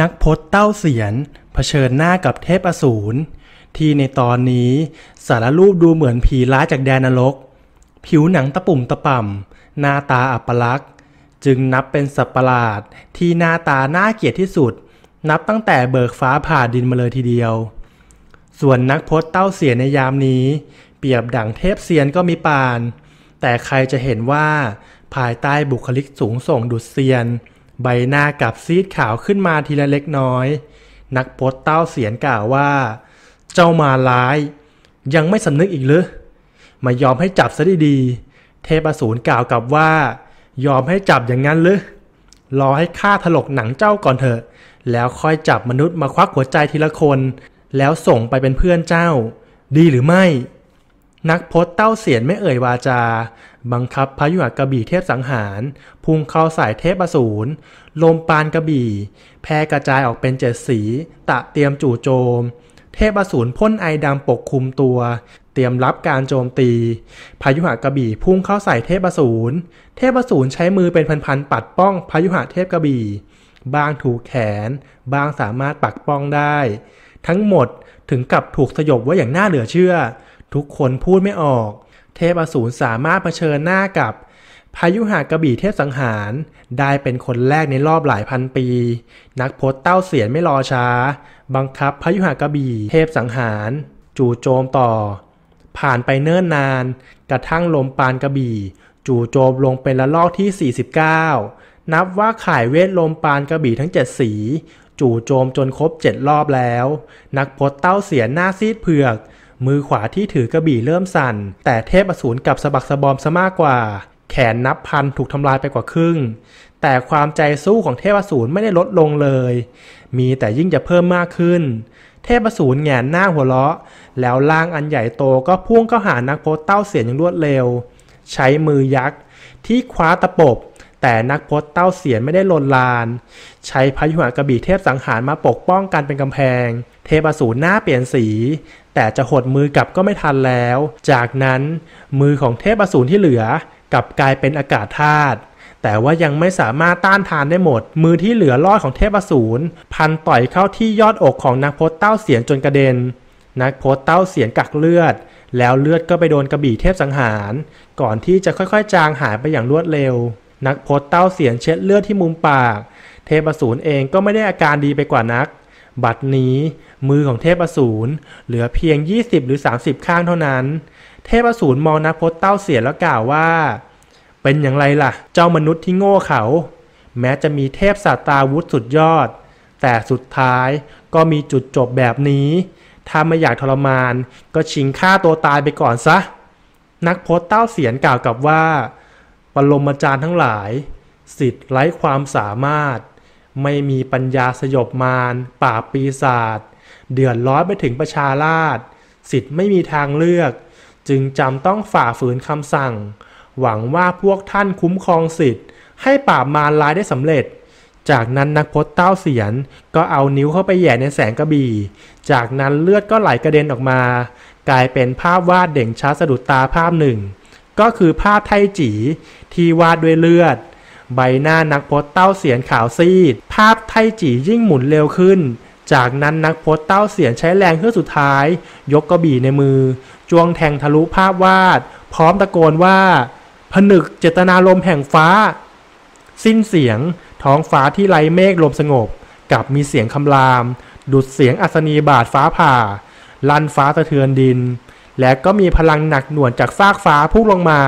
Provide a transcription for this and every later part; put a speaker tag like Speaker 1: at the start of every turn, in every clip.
Speaker 1: นักพจน์เต้าเสียนเผชิญหน้ากับเทพอสูรที่ในตอนนี้สารรูปดูเหมือนผีร้ายจากแดนนรก ผิวหนังตะปุ่มตะป่ำหน้าตาอัปลักษ์จึงนับเป็นสัตว์ประหลาด ที่หน้าตาน่าเกลียดที่สุด นับตั้งแต่เบิกฟ้าผ่าดินมาเลยทีเดียว ส่วนนักพจน์เต้าเสียนในยามนี้ เปรียบดั่งเทพเสียนก็มีปาน แต่ใครจะเห็นว่าภายใต้บุคลิกสูงส่งดุดเซียนใบหน้ากับซีดขาวขึ้นมาทีละเล็กน้อย นักพ์เต้าเสียนกล่าวว่า เจ้ามาร้าย ยังไม่สำนึกอีกหรือมายอมให้จับซะดีๆเทพอสูรกล่าวกับว่า ยอมให้จับอย่างนั้นหรือรอให้ข้าถลกหนังเจ้าก่อนเถอะ แล้วค่อยจับมนุษย์มาควักหัวใจทีละคน แล้วส่งไปเป็นเพื่อนเจ้า ดีหรือไม่นักพจเต้าเสียนไม่เอ่ยวาจา บังคับพายุหกระบี่เทพสังหาร พุ่งเข้าสายเทพะสูนลมปานกระบี่ แพร่กระจายออกเป็นเจ็ดสี ตะเตรียมจู่โจม เทพะสูนพ่นไอดำปกคลุมตัว เตรียมรับการโจมตีพายุหะกระบี่พุ่งเข้าใส่เทพะสูนเทพะสูนใช้มือเป็นพันๆปัดป้องพายุหะเทพกระบี่บางถูกแขน บางสามารถปักป้องได้ ทั้งหมดถึงกับถูกสยบไว้อย่างน่าเหลือเชื่อทุกคนพูดไม่ออก เทพอสูรสามารถเผชิญหน้ากับพายุหากระบี่เทพสังหารได้เป็นคนแรกในรอบหลายพันปี นักพจเต้าเสียนไม่รอช้า บังคับพายุหากระบี่เทพสังหารจู่โจมต่อ ผ่านไปเนิ่นนาน กระทั่งลมปานกระบี่จู่โจมลงเป็นละลอกที่ 49 นับว่าข่ายเวทลมปานกระบี่ทั้ง7สีจู่โจมจนครบ7รอบแล้ว นักพจเต้าเสียนหน้าซีดเผือกมือขวาที่ถือกระบี่เริ่มสั่น แต่เทพอสูรกับสะบักสะบอมซะมากกว่า แขนนับพันถูกทำลายไปกว่าครึ่ง แต่ความใจสู้ของเทพอสูรไม่ได้ลดลงเลย มีแต่ยิ่งจะเพิ่มมากขึ้น เทพอสูรแงนหน้าหัวเราะ แล้วล่างอันใหญ่โตก็พุ่งเข้าหานักโพสเต้าเสียงอย่างรวดเร็ว ใช้มือยักษ์ที่คว้าตะปบแต่นักพจน์เต้าเสียนไม่ได้ลนลาน ใช้พยุหกระบี่เทพสังหารมาปกป้องกันเป็นกำแพง เทพอสูรหน้าเปลี่ยนสี แต่จะหดมือกลับก็ไม่ทันแล้ว จากนั้น มือของเทพอสูรที่เหลือกลับกลายเป็นอากาศธาตุแต่ว่ายังไม่สามารถต้านทานได้หมด มือที่เหลือรอดของเทพอสูรพันต่อยเข้าที่ยอดอกของนักพจน์เต้าเสียนจนกระเด็น นักพจน์เต้าเสียนกักเลือด แล้วเลือดก็ไปโดนกระบี่เทพสังหาร ก่อนที่จะค่อยๆ จางหายไปอย่างรวดเร็วนักโพสต์เต้าเสียงเช็ดเลือดที่มุมปาก เทพอสูรเองก็ไม่ได้อาการดีไปกว่านัก บัดนี้มือของเทพอสูรเหลือเพียง 20หรือ 30 ข้างเท่านั้น เทพอสูรมองนักโพสต์เต้าเสียงแล้วกล่าวว่า เป็นอย่างไรล่ะ เจ้ามนุษย์ที่โง่เขา แม้จะมีเทพสาตาวุธสุดยอด แต่สุดท้ายก็มีจุดจบแบบนี้ ถ้าไม่อยากทรมานก็ชิงฆ่าตัวตายไปก่อนซะ นักโพสต์เต้าเสียนกล่าวกับว่าปรมอาจารย์ทั้งหลาย สิทธิ์ไร้ความสามารถ ไม่มีปัญญาสยบมารป่าปีศาจเดือดร้อนไปถึงประชาราชสิทธิ์ไม่มีทางเลือก จึงจำต้องฝ่าฝืนคำสั่ง หวังว่าพวกท่านคุ้มครองสิทธิ์ให้ป่ามารลายได้สำเร็จ จากนั้นนักพจน์เต้าเสียน ก็เอานิ้วเข้าไปแย่ในแสงกระบี่จากนั้นเลือดก็ไหลกระเด็นออกมา กลายเป็นภาพวาดเด่งชัดสะดุดตาภาพหนึ่งก็คือภาพไทจีที่วาดด้วยเลือด ใบหน้านักโพสเต้าเสียนขาวซีด ภาพไทจียิ่งหมุนเร็วขึ้น จากนั้นนักโพสเต้าเสียนใช้แรงเพื่อสุดท้าย ยกกระบี่ในมือจ้วงแทงทะลุภาพวาด พร้อมตะโกนว่า ผนึกเจตนาลมแห่งฟ้า สิ้นเสียง ท้องฟ้าที่ไรเมฆลมสงบกลับมีเสียงคำราม ดุดเสียงอัศนีบาดฟ้าผ่าลั่นฟ้าสะเทือนดินและก็มีพลังหนักหน่วงจากฟากฟ้า พุ่งลงมา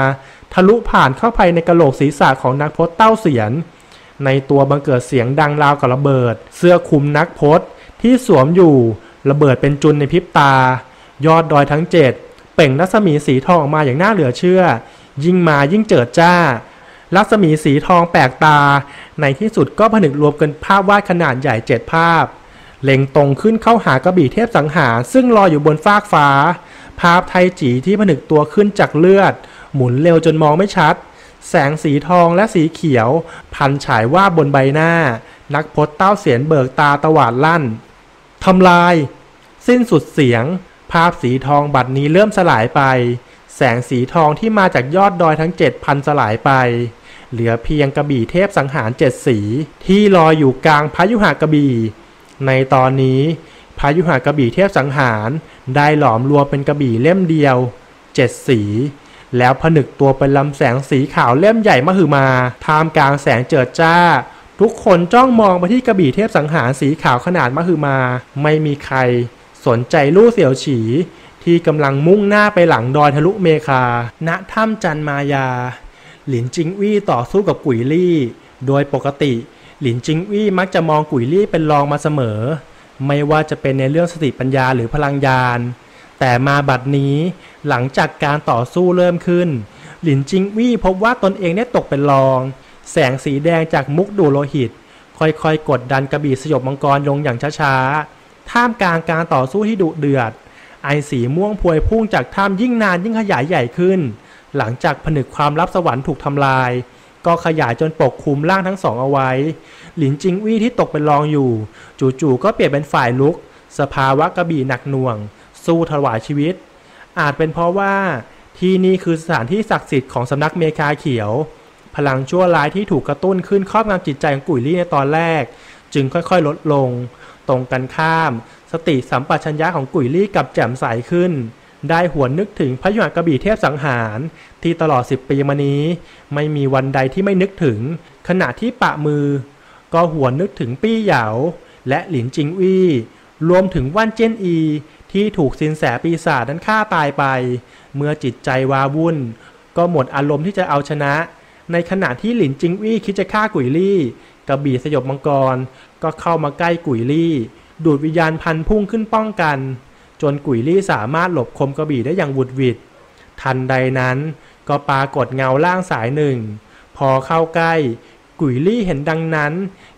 Speaker 1: ทะลุผ่านเข้าไปในกระโหลกศีรษะของนักพจน์เต้าเสียนในตัวบังเกิดเสียงดังราวกับระเบิด เสื้อคลุมนักพจน์ที่สวมอยู่ระเบิดเป็นจุนในพริบตา ยอดดอยทั้งเจ็ดเป่งรัศมีสีทองออกมาอย่างน่าเหลือเชื่อ ยิ่งมายิ่งเจิดจ้า รัศมีสีทองแปลกตา ในที่สุดก็ผนึกรวมกันภาพวาดขนาดใหญ่เจ็ดภาพเล็งตรงขึ้นเข้าหากระบี่เทพสังหารซึ่งลอยอยู่บนฟากฟ้าภาพไทจีที่ผนึกตัวขึ้นจากเลือด หมุนเร็วจนมองไม่ชัด แสงสีทองและสีเขียว พันฉายว่าบนใบหน้า นักพจน์เต้าเสียนเบิกตาตวาดลั่น ทำลาย สิ้นสุดเสียง ภาพสีทองบัดนี้เริ่มสลายไป แสงสีทองที่มาจากยอดดอยทั้งเจ็ดพันสลายไป เหลือเพียงกระบี่เทพสังหารเจ็ดสีที่ลอยอยู่กลางพายุหากระบี่ในตอนนี้พายุหากระบี่เทพสังหารได้หลอมรวมเป็นกระบี่เล่มเดียวเจ็ดสี แล้วผนึกตัวเป็นลำแสงสีขาวเล่มใหญ่มหึมาท่ามกลางแสงเจิดจ้า ทุกคนจ้องมองไปที่กระบี่เทพสังหารสีขาวขนาดมหึมา ไม่มีใครสนใจลู่เสี่ยวฉี ที่กำลังมุ่งหน้าไปหลังดอยทะลุเมคาณถ้ำจันมายา หลินจิงวี่ต่อสู้กับกุยลี่ โดยปกติ หลินจิงวี่มักจะมองกุยลี่เป็นรองมาเสมอไม่ว่าจะเป็นในเรื่องสติปัญญาหรือพลังยาน แต่มาบัดนี้หลังจากการต่อสู้เริ่มขึ้น หลินจิงวี่พบว่าตนเองี่ยตกเป็นรอง แสงสีแดงจากมุกดูโลหิต ค่อยๆกดดันกระบี่สยบมังกรลงอย่างช้าๆท่ามกลางการต่อสู้ที่ดุเดือด ไอสีม่วงพวยพุ่งจากถ้ำยิ่งนานยิ่งขยายใหญ่ขึ้น หลังจากผนึกความลับสวรรค์ถูกทำลายก็ขยายจนปกคลุมร่างทั้งสองเอาไว้ หลินจิงวี่ที่ตกเป็นรองอยู่ จู่ๆก็เปลี่ยนเป็นฝ่ายลุก สภาวะกระบี่หนักหน่วง สู้ถวายชีวิต อาจเป็นเพราะว่า ที่นี่คือสถานที่ศักดิ์สิทธิ์ของสำนักเมคาเขียว พลังชั่วร้ายที่ถูกกระตุ้นขึ้นครอบงำจิตใจของกุยลี่ในตอนแรก จึงค่อยๆลดลง ตรงกันข้าม สติสัมปชัญญะของกุยลี่กับแจ่มใสขึ้นได้หวนนึกถึงพระยุหกระบี่เทพสังหาร ที่ตลอด 10ปีมานี้ ไม่มีวันใดที่ไม่นึกถึง ขณะที่ปะมือ ก็หวนนึกถึงปี้เหยาและหลินจิงอี้รวมถึงว่านเจนอี ที่ถูกสินแสปีศาจนั้นฆ่าตายไป เมื่อจิตใจวาวุ่น ก็หมดอารมณ์ที่จะเอาชนะ ในขณะที่หลินจิงวี่คิดจะฆ่ากุยลี่ กระบี่สยบมังกร ก็เข้ามาใกล้กุยลี่ ดูดวิญญาณพันพุ่งขึ้นป้องกันจนกุยลี่สามารถหลบคมกระบี่ได้อย่างวุดวิดทันใดนั้นก็ปรากฏเงาล่างสายหนึ่ง พอเข้าใกล้กุยลี่เห็นดังนั้น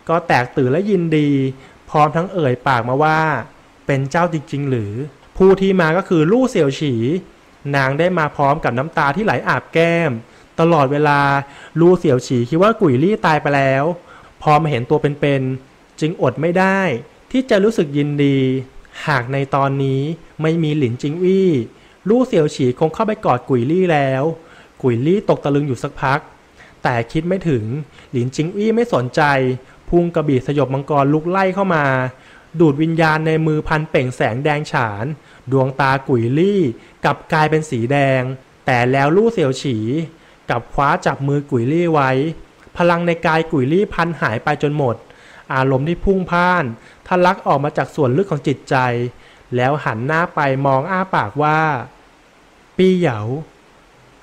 Speaker 1: ก็แตกตื่นและยินดี พร้อมทั้งเอ่ยปากมาว่า เป็นเจ้าจริง ๆ หรือ ผู้ที่มาก็คือลู่เสี่ยวฉี นางได้มาพร้อมกับน้ำตาที่ไหลอาบแก้ม ตลอดเวลาลู่เสี่ยวฉีคิดว่ากุยลี่ตายไปแล้วพอมาเห็นตัวเป็นๆจึงอดไม่ได้ ที่จะรู้สึกยินดีหากในตอนนี้ไม่มีหลินจิงอี่ลู่เสี่ยวฉีคงเข้าไปกอดกุยลี่แล้ว กุยลี่ตกตะลึงอยู่สักพัก แต่คิดไม่ถึงหลินจิงอี่ไม่สนใจพุ่งกระบี่สยบมังกรลุกไล่เข้ามา ดูดวิญญาณในมือพันเป่งแสงแดงฉาน ดวงตากุยลี่กลับกลายเป็นสีแดง แต่แล้วลู่เสี่ยวฉีกับคว้าจับมือกุยลี่ไว้ พลังในกายกุยลี่พันหายไปจนหมด อารมณ์ที่พุ่งพ่านทะลักออกมาจากส่วนลึกของจิตใจ แล้วหันหน้าไปมองอ้าปากว่า ปี้เหยา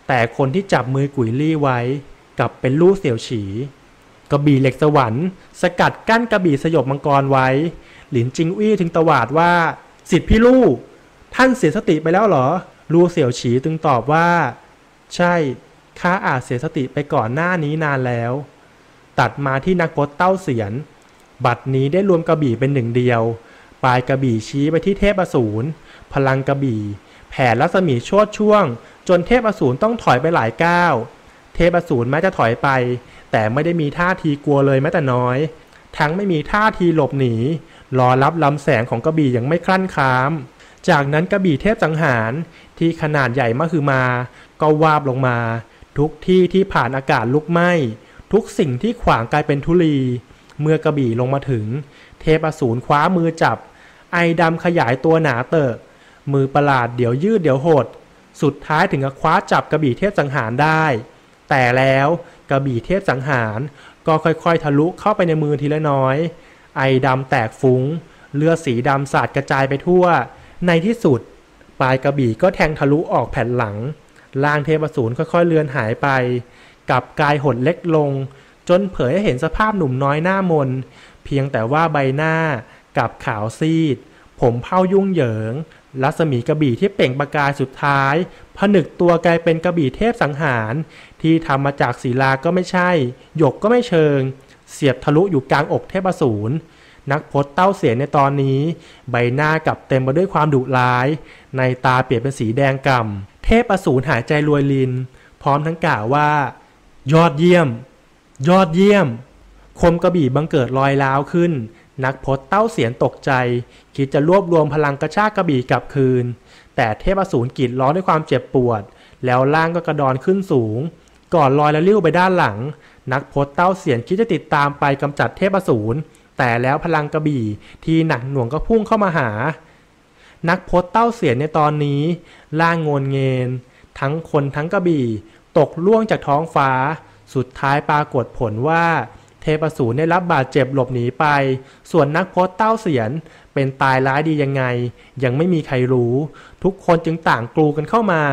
Speaker 1: แต่คนที่จับมือกุยลี่ไว้ กลับเป็นลูกเสี่ยวฉี กระบี่เหล็กสวรรค์ สกัดกั้นกระบี่สยบมังกรไว้ หลินจิงอี้ถึงตวาดว่า สิทธิพี่ลู่ท่านเสียสติไปแล้วเหรอ ลูเสี่ยวฉีจึงตอบว่า ใช่ข้าอาจเสียสติไปก่อนหน้านี้นานแล้ว ตัดมาที่นักปดเต้าเสียนบัดนี้ได้รวมกระบี่เป็นหนึ่งเดียว ปลายกระบี่ชี้ไปที่เทพอสูรพลังกระบี่แผ่รัศมีชดช่วง จนเทพอสูรต้องถอยไปหลายก้าว เทพอสูรแม้จะถอยไป แต่ไม่ได้มีท่าทีกลัวเลยแม้แต่น้อย ทั้งไม่มีท่าทีหลบหนีรอรับลำแสงของกระบี่อย่างไม่คลั่นคาม จากนั้นกระบี่เทพสังหารที่ขนาดใหญ่มหึมา ก็วาบลงมา ทุกที่ที่ผ่านอากาศลุกไหม้ทุกสิ่งที่ขวางกลายเป็นทุลีเมื่อกระบี่ลงมาถึงเทพอสูรคว้ามือจับ ไอดำขยายตัวหนาเตอะมือประหลาดเดี๋ยวยืดเดี๋ยวหด สุดท้ายถึงกับคว้าจับกระบี่เทพสังหารได้ แต่แล้วกระบี่เทพสังหารก็ค่อยๆทะลุเข้าไปในมือทีละน้อยไอดำแตกฟุง้ง เลือดสีดำสาดกระจายไปทั่ว ในที่สุด ปลายกระบี่ก็แทงทะลุออกแผ่นหลังล่างเทพอสูรค่อย ๆเลือนหายไปกับกายหดเล็กลงจนเผยให้เห็นสภาพหนุ่มน้อยหน้ามน เพียงแต่ว่าใบหน้ากับขาวซีด ผมเผายุ่งเหยิงรัศมีกระบี่ที่เป่งประกายสุดท้าย ผนึกตัวกลายเป็นกระบี่เทพสังหาร ที่ทำมาจากศิลาก็ไม่ใช่หยกก็ไม่เชิง เสียบทะลุอยู่กลางอกเทพสูรนักพจน์เต้าเสียในตอนนี้ ใบหน้ากับเต็มไปด้วยความดุร้าย ในตาเปลี่ยนเป็นสีแดงก่ำเทพอสูรหายใจรวยลิน พร้อมทั้งกล่าวว่า ยอดเยี่ยมยอดเยี่ยมคมกระบี่บังเกิดรอยร้าวขึ้น นักพศเต้าเสียนตกใจ คิดจะรวบรวมพลังกระชากกระบี่กลับคืน แต่เทพอสูรกรดร้องด้วยความเจ็บปวด แล้วล่างก็กระดอนขึ้นสูง ก่อนลอยและลิ้วไปด้านหลัง นักพศเต้าเสียนคิดจะติดตามไปกำจัดเทพอสูรแต่แล้วพลังกระบี่ที่หนักหน่วงก็พุ่งเข้ามาหา นักพศเต้าเสียนในตอนนี้ ล่างงนเงนทั้งคนทั้งกระบี่ ตกล่วงจากท้องฟ้าสุดท้ายปรากฏผลว่าเทพสูรได้รับบาดเจ็บหลบหนีไป ส่วนนักพจน์เต้าเสียนเป็นตายร้ายดียังไง ยังไม่มีใครรู้ ทุกคนจึงต่างกลูกันเข้ามา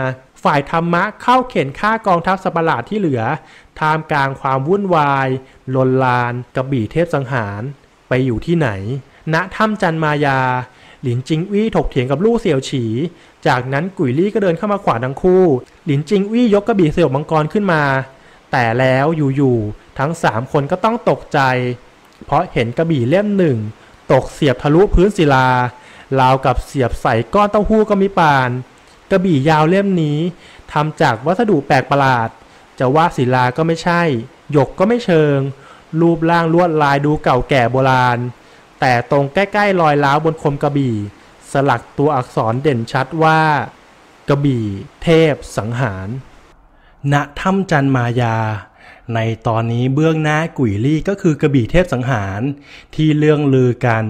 Speaker 1: ฝ่ายธรรมะเข้าเข็นฆ่ากองทัพสปาราดที่เหลือท่ามกลางความวุ่นวายลนลานกระบี่เทพสังหารไปอยู่ที่ไหนณถ้ำจันมายา หลินจิงวี่ถกเถียงกับลู่เสี่ยวฉี จากนั้นกุยลี่ก็เดินเข้ามาขวางทั้งคู่หลินจิงวี่ยกกระบี่เสี่ยวมังกรขึ้นมาแต่แล้วอยู่ๆ ทั้งสามคนก็ต้องตกใจ เพราะเห็นกระบี่เล่มหนึ่ง ตกเสียบทะลุพื้นศิลาราวกับเสียบใส่ก้อนเต้าหู้ก็มีปาน กระบี่ยาวเล่มนี้ทำจากวัสดุแปลกประหลาด จะว่าศิลาก็ไม่ใช่หยกก็ไม่เชิง รูปร่างลวดลายดูเก่าแก่โบราณ แต่ตรงใกล้ๆ รอยล้าวบนคมกระบี่ สลักตัวอักษรเด่นชัดว่ากระบี่ เทพ สังหารณถ้ำจันมายา ในตอนนี้เบื้องหน้ากุยลี่ก็คือกระบี่เทพสังหารที่เรื่องลือกัน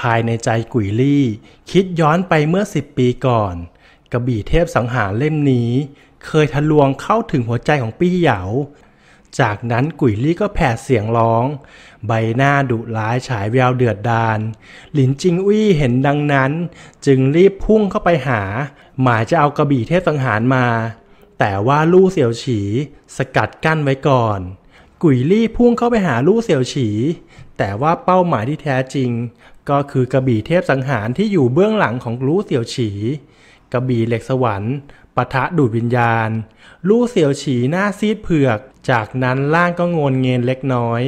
Speaker 1: ภายในใจกุยลี่คิดย้อนไปเมื่อสิบปีก่อน กระบี่เทพสังหารเล่มนี้ เคยทะลวงเข้าถึงหัวใจของปี้เหยาจากนั้นกุยลี่ก็แผดเสียงร้อง ใบหน้าดุร้ายฉายแววเดือดดาลหลินจิงอุ้ยเห็นดังนั้น จึงรีบพุ่งเข้าไปหา หมายจะเอากระบี่เทพสังหารมาแต่ว่าลู่เสี่ยวฉีสกัดกั้นไว้ก่อน กุยลี่พุ่งเข้าไปหาลู่เสี่ยวฉี แต่ว่าเป้าหมายที่แท้จริงก็คือกระบี่เทพสังหารที่อยู่เบื้องหลังของลู่เสี่ยวฉี กระบี่เหล็กสวรรค์ปะทะดูดวิญญาณ ลู่เสี่ยวฉีหน้าซีดเผือก จากนั้นล่างก็งนเงินเล็กน้อย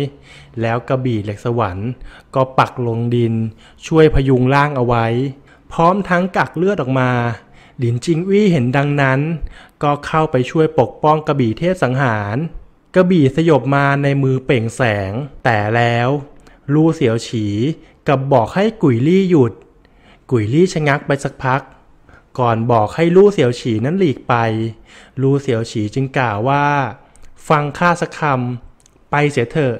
Speaker 1: แล้วกระบี่เหล็กสวรรค์ก็ปักลงดิน ช่วยพยุงล่างเอาไว้ พร้อมทั้งกักเลือดออกมาหลินจิงวี่เห็นดังนั้นก็เข้าไปช่วยปกป้องกระบี่เทพสังหาร กระบี่สยบมาในมือเปล่งแสง แต่แล้ว ลู่เสียวฉีกับบอกให้กุยลี่หยุด กุยลี่ชะงักไปสักพัก ก่อนบอกให้ลู่เสียวฉีนั้นหลีกไป ลู่เสียวฉีจึงกล่าวว่า ฟังข้าสักคำไปเสียเถอะ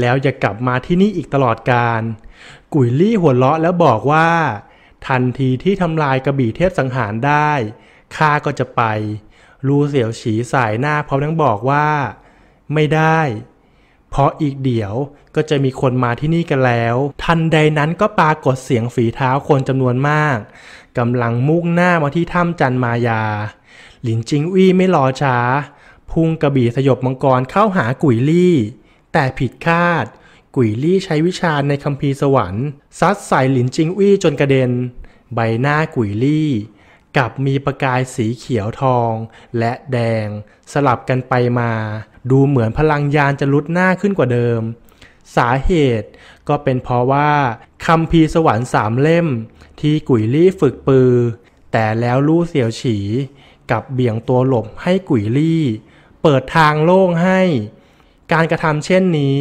Speaker 1: แล้วอย่ากลับมาที่นี่อีกตลอดการ กุยลี่หัวเราะแล้วบอกว่า ทันทีที่ทำลายกระบี่เทพสังหารได้ข้าก็จะไปรูเสียวฉีสายหน้าพร้อมทั้งบอกว่าไม่ได้ เพราะอีกเดี๋ยวก็จะมีคนมาที่นี่กันแล้ว ทันใดนั้นก็ปรากฏเสียงฝีเท้าคนจำนวนมากกำลังมุ่งหน้ามาที่ถ้ำจันมายา หลินจิงอี้ไม่รอช้าพุ่งกระบี่สยบมังกรเข้าหากุยลี่ แต่ผิดคาด กุยลี่ใช้วิชาในคัมภีร์สวรรค์ซัดใส่หลินจิงอี้จนกระเด็น ใบหน้ากุยลี่กับมีประกายสีเขียวทองและแดงสลับกันไปมา ดูเหมือนพลังยานจะลุดหน้าขึ้นกว่าเดิม สาเหตุก็เป็นเพราะว่าคำพีสวรรค์สามเล่ม ที่กุยลี่ฝึกปือ แต่แล้วลู่เสียวฉี กับเบี่ยงตัวหลบให้กุยลี่ เปิดทางโล่งให้ การกระทำเช่นนี้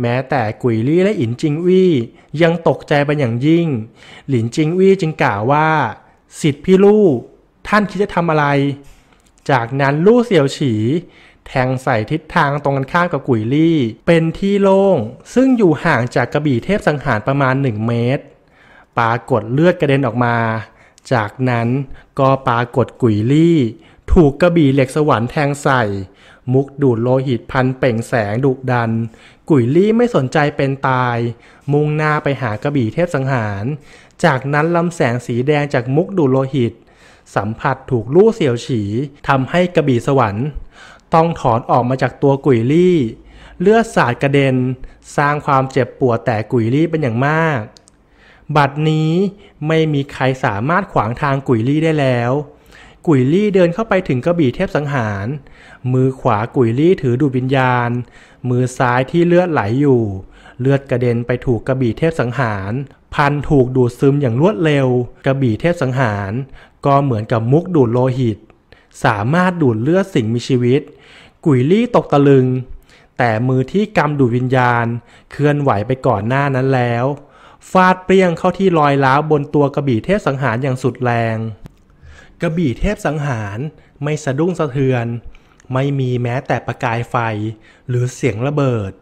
Speaker 1: แม้แต่กุยลี่และอินจิงวี่ยังตกใจไปอย่างยิ่ง หลินจิงวี่จึงกล่าวว่าสิทธิ์พี่ลู่ท่านคิดจะทำอะไร จากนั้นลู่เสี่ยวฉี แทงใส่ทิศทางตรงกันข้ามกับกุยลี่ เป็นที่โล่งซึ่งอยู่ห่างจากกระบี่เทพสังหารประมาณ 1 เมตรปรากฏเลือดกระเด็นออกมา จากนั้นก็ปรากฏกุยลี่ ถูกกระบี่เหล็กสวรรค์แทงใส่ มุกดูดโลหิตพันเป่งแสงดุดัน กุยลี่ไม่สนใจเป็นตาย มุ่งหน้าไปหากระบี่เทพสังหารจากนั้นลำแสงสีแดงจากมุกดูโลหิต สัมผัสถูกลู่เสียวฉีทำให้กระบี่สวรรค์ ต้องถอนออกมาจากตัวกุยลี่ เลือดสาดกระเด็น สร้างความเจ็บปวดแต่กุยลี่เป็นอย่างมาก บัดนี้ไม่มีใครสามารถขวางทางกุยลี่ได้แล้ว กุยลี่เดินเข้าไปถึงกระบี่เทพสังหาร มือขวากุยลี่ถือดูบวิญญาณ มือซ้ายที่เลือดไหลอยู่ เลือดกระเด็นไปถูกกระบี่เทพสังหารพันถูกดูดซึมอย่างรวดเร็ว กระบี่เทพสังหาร ก็เหมือนกับมุกดูดโลหิต สามารถดูดเลือดสิ่งมีชีวิต กุยลี่ตกตะลึง แต่มือที่กำดูดวิญญาณ เคลื่อนไหวไปก่อนหน้านั้นแล้ว ฟาดเปรี้ยงเข้าที่รอยล้าวบนตัวกระบี่เทพสังหารอย่างสุดแรง กระบี่เทพสังหารไม่สะดุ้งสะเทือน ไม่มีแม้แต่ประกายไฟ หรือเสียงระเบิด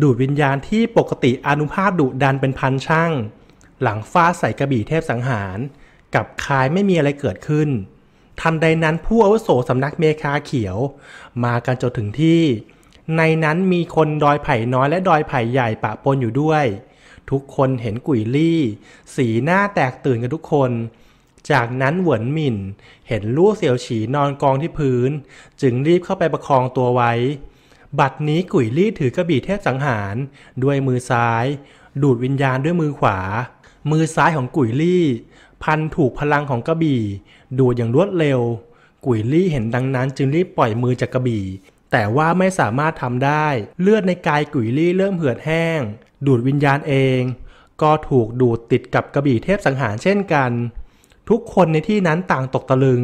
Speaker 1: ดูดวิญญาณที่ปกติอนุภาพดุดันเป็นพันช่างหลังฟาใส่กระบี่เทพสังหาร กับคายไม่มีอะไรเกิดขึ้นทันใดนั้นผู้อาวุโสสำนักเมคาเขียว มากันจนถึงที่ ในนั้นมีคนดอยไผ่น้อยและดอยไผ่ใหญ่ปะปนอยู่ด้วย ทุกคนเห็นกุยลี่ สีหน้าแตกตื่นกันทุกคน จากนั้นเหวินหมิ่น เห็นลู่เสี่ยวฉีนอนกองที่พื้น จึงรีบเข้าไปประคองตัวไว้ บัดนี้กุยลี่ถือกระบี่เทพสังหาร ด้วยมือซ้าย ดูดวิญญาณด้วยมือขวามือซ้ายของกุยลี่ พันถูกพลังของกระบี่ ดูดอย่างรวดเร็ว กุยลี่เห็นดังนั้นจึงรีบปล่อยมือจากกระบี่ แต่ว่าไม่สามารถทำได้ เลือดในกายกุยลี่เริ่มเหือดแห้ง ดูดวิญญาณเอง ก็ถูกดูดติดกับกระบี่เทพสังหารเช่นกัน ทุกคนในที่นั้นต่างตกตะลึง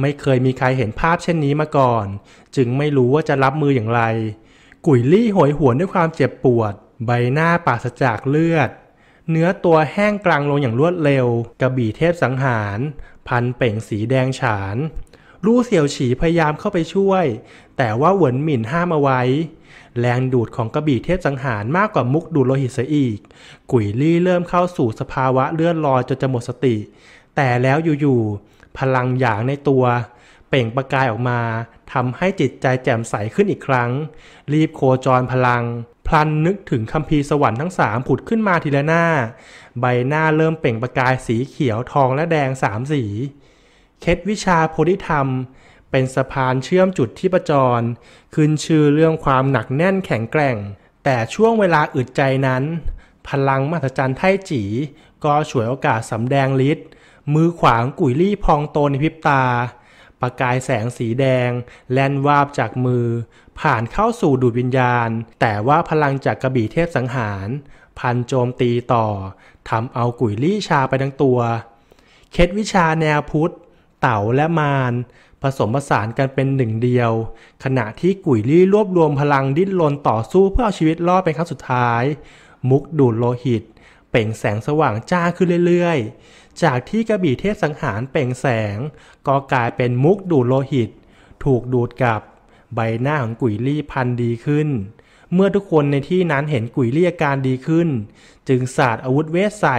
Speaker 1: ไม่เคยมีใครเห็นภาพเช่นนี้มาก่อน จึงไม่รู้ว่าจะรับมืออย่างไร กุยลี่หอยหวนด้วยความเจ็บปวด ใบหน้าปาศจากเลือดเนื้อตัวแห้งกลางลงอย่างรวดเร็ว กระบี่เทพสังหาร พันเป่งสีแดงฉานลู่เสี่ยวฉีพยายามเข้าไปช่วย แต่ว่าเหวินหมิ่นห้ามเอาไว้ แรงดูดของกระบี่เทพสังหารมากกว่ามุกดูดโลหิตเสียอีก กุยลี่เริ่มเข้าสู่สภาวะเลื่อนลอยจนจะหมดสติ แต่แล้วอยู่ๆ พลังหยางในตัวล่งประกายออกมาทำให้จิตใจแจ่มใสขึ้นอีกครั้ง รีบโคจรพลัง พลันนึกถึงคัมภีร์สวรรค์ทั้งสามผุดขึ้นมาทีละหน้า ใบหน้าเริ่มเปล่งประกายสีเขียวทองและแดงสามสี เคล็ดวิชาโพธิธรรม เป็นสะพานเชื่อมจุดที่ประจร ขึ้นชื่อเรื่องความหนักแน่นแข็งแกร่ง แต่ช่วงเวลาอึดใจนั้นพลังมหัศจรรย์ไทจีก็ฉวยโอกาสสำแดงฤทธิ์มือขวางกุยลี่พองโตในพริบตาประกายแสงสีแดงแล่นวาบจากมือผ่านเข้าสู่ดูดวิญญาณแต่ว่าพลังจากกระบี่เทพสังหาร พันโจมตีต่อทำเอากุยลี่ชาไปทั้งตัวเคล็ดวิชาแนวพุทธ เต่าและมารผสมผสานกันเป็นหนึ่งเดียวขณะที่กุยลี่รวบรวมพลังดิ้นรนต่อสู้เพื่อเอาชีวิตรอดเป็นครั้งสุดท้ายมุกดูดโลหิตเป่งแสงสว่างจ้าขึ้นเรื่อยๆ จากที่กระบี่เทพสังหารเป่งแสง ก็กลายเป็นมุกดูดโลหิต ถูกดูดกลับใบหน้าของกุยลี่พันดีขึ้น เมื่อทุกคนในที่นั้นเห็นกุยลี่อาการดีขึ้น จึงสาดอาวุธเวทใส่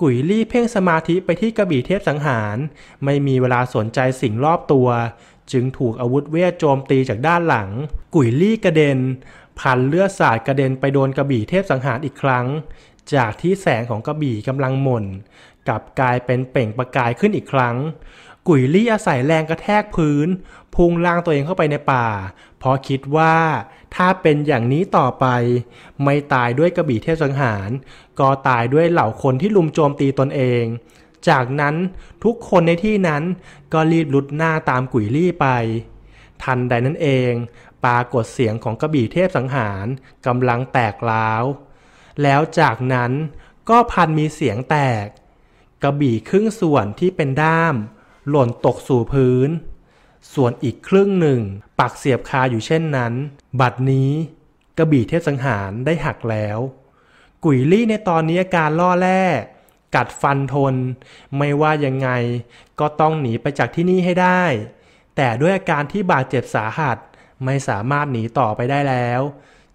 Speaker 1: กุยลี่เพ่งสมาธิไปที่กระบี่เทพสังหารไม่มีเวลาสนใจสิ่งรอบตัว จึงถูกอาวุธเวทโจมตีจากด้านหลัง กุยลี่กระเด็นพันเลือดสาดกระเด็นไปโดนกระบี่เทพสังหารอีกครั้งจากที่แสงของกระบี่กำลังหม่น กลับกลายเป็นเป่งประกายขึ้นอีกครั้ง กุยลี่อาศัยแรงกระแทกพื้นพุงล่างตัวเองเข้าไปในป่าเพราะคิดว่าถ้าเป็นอย่างนี้ต่อไป ไม่ตายด้วยกระบี่เทพสังหาร ก็ตายด้วยเหล่าคนที่ลุมโจมตีตนเอง จากนั้นทุกคนในที่นั้นก็รีบลุดหน้าตามกุยลี่ไป ทันใดนั้นเอง ปรากฏเสียงของกระบี่เทพสังหารกำลังแตกล้าวแล้วจากนั้นก็พันมีเสียงแตก กระบี่ครึ่งส่วนที่เป็นด้าม หล่นตกสู่พื้น ส่วนอีกครึ่งหนึ่งปักเสียบคาอยู่เช่นนั้น บัดนี้กระบี่เทพสังหารได้หักแล้ว กุยลี่ในตอนนี้อาการล่อแร่กัดฟันทน ไม่ว่ายังไง ก็ต้องหนีไปจากที่นี่ให้ได้ แต่ด้วยอาการที่บาดเจ็บสาหัส ไม่สามารถหนีต่อไปได้แล้ว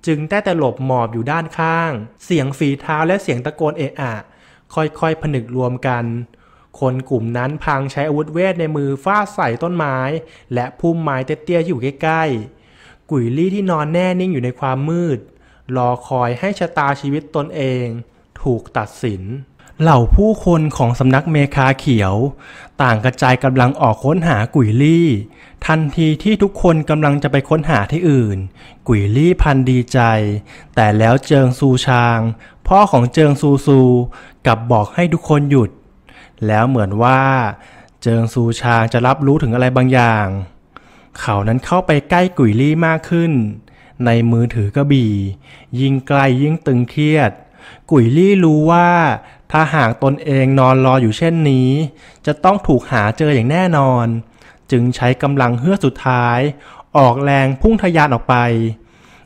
Speaker 1: จึงได้แต่หลบหมอบอยู่ด้านข้าง เสียงฝีเท้าและเสียงตะโกนเอะอะ ค่อยๆ ผนึกรวมกัน คนกลุ่มนั้นพังใช้อาวุธเวทในมือ ฟาดใส่ต้นไม้ และพุ่มไม้เตี้ยๆอยู่ใกล้ๆ กุยลี่ที่นอนแน่นิ่งอยู่ในความมืด รอคอยให้ชะตาชีวิตตนเอง ถูกตัดสินเหล่าผู้คนของสำนักเมคาเขียว ต่างกระจายกำลังออกค้นหากุยลี่ ทันทีที่ทุกคนกำลังจะไปค้นหาที่อื่น กุยลี่พันดีใจ แต่แล้วเจิงซูชางพ่อของเจิงซูซูกลับบอกให้ทุกคนหยุด แล้วเหมือนว่า เจิงซูชางจะรับรู้ถึงอะไรบางอย่าง เขานั้นเข้าไปใกล้กุยลี่มากขึ้น ในมือถือกระบี่ ยิ่งไกลยิ่งตึงเครียด กุยลี่รู้ว่าถ้าหากตนเองนอนรออยู่เช่นนี้ จะต้องถูกหาเจออย่างแน่นอน จึงใช้กำลังเฮือกสุดท้าย ออกแรงพุ่งทะยานออกไป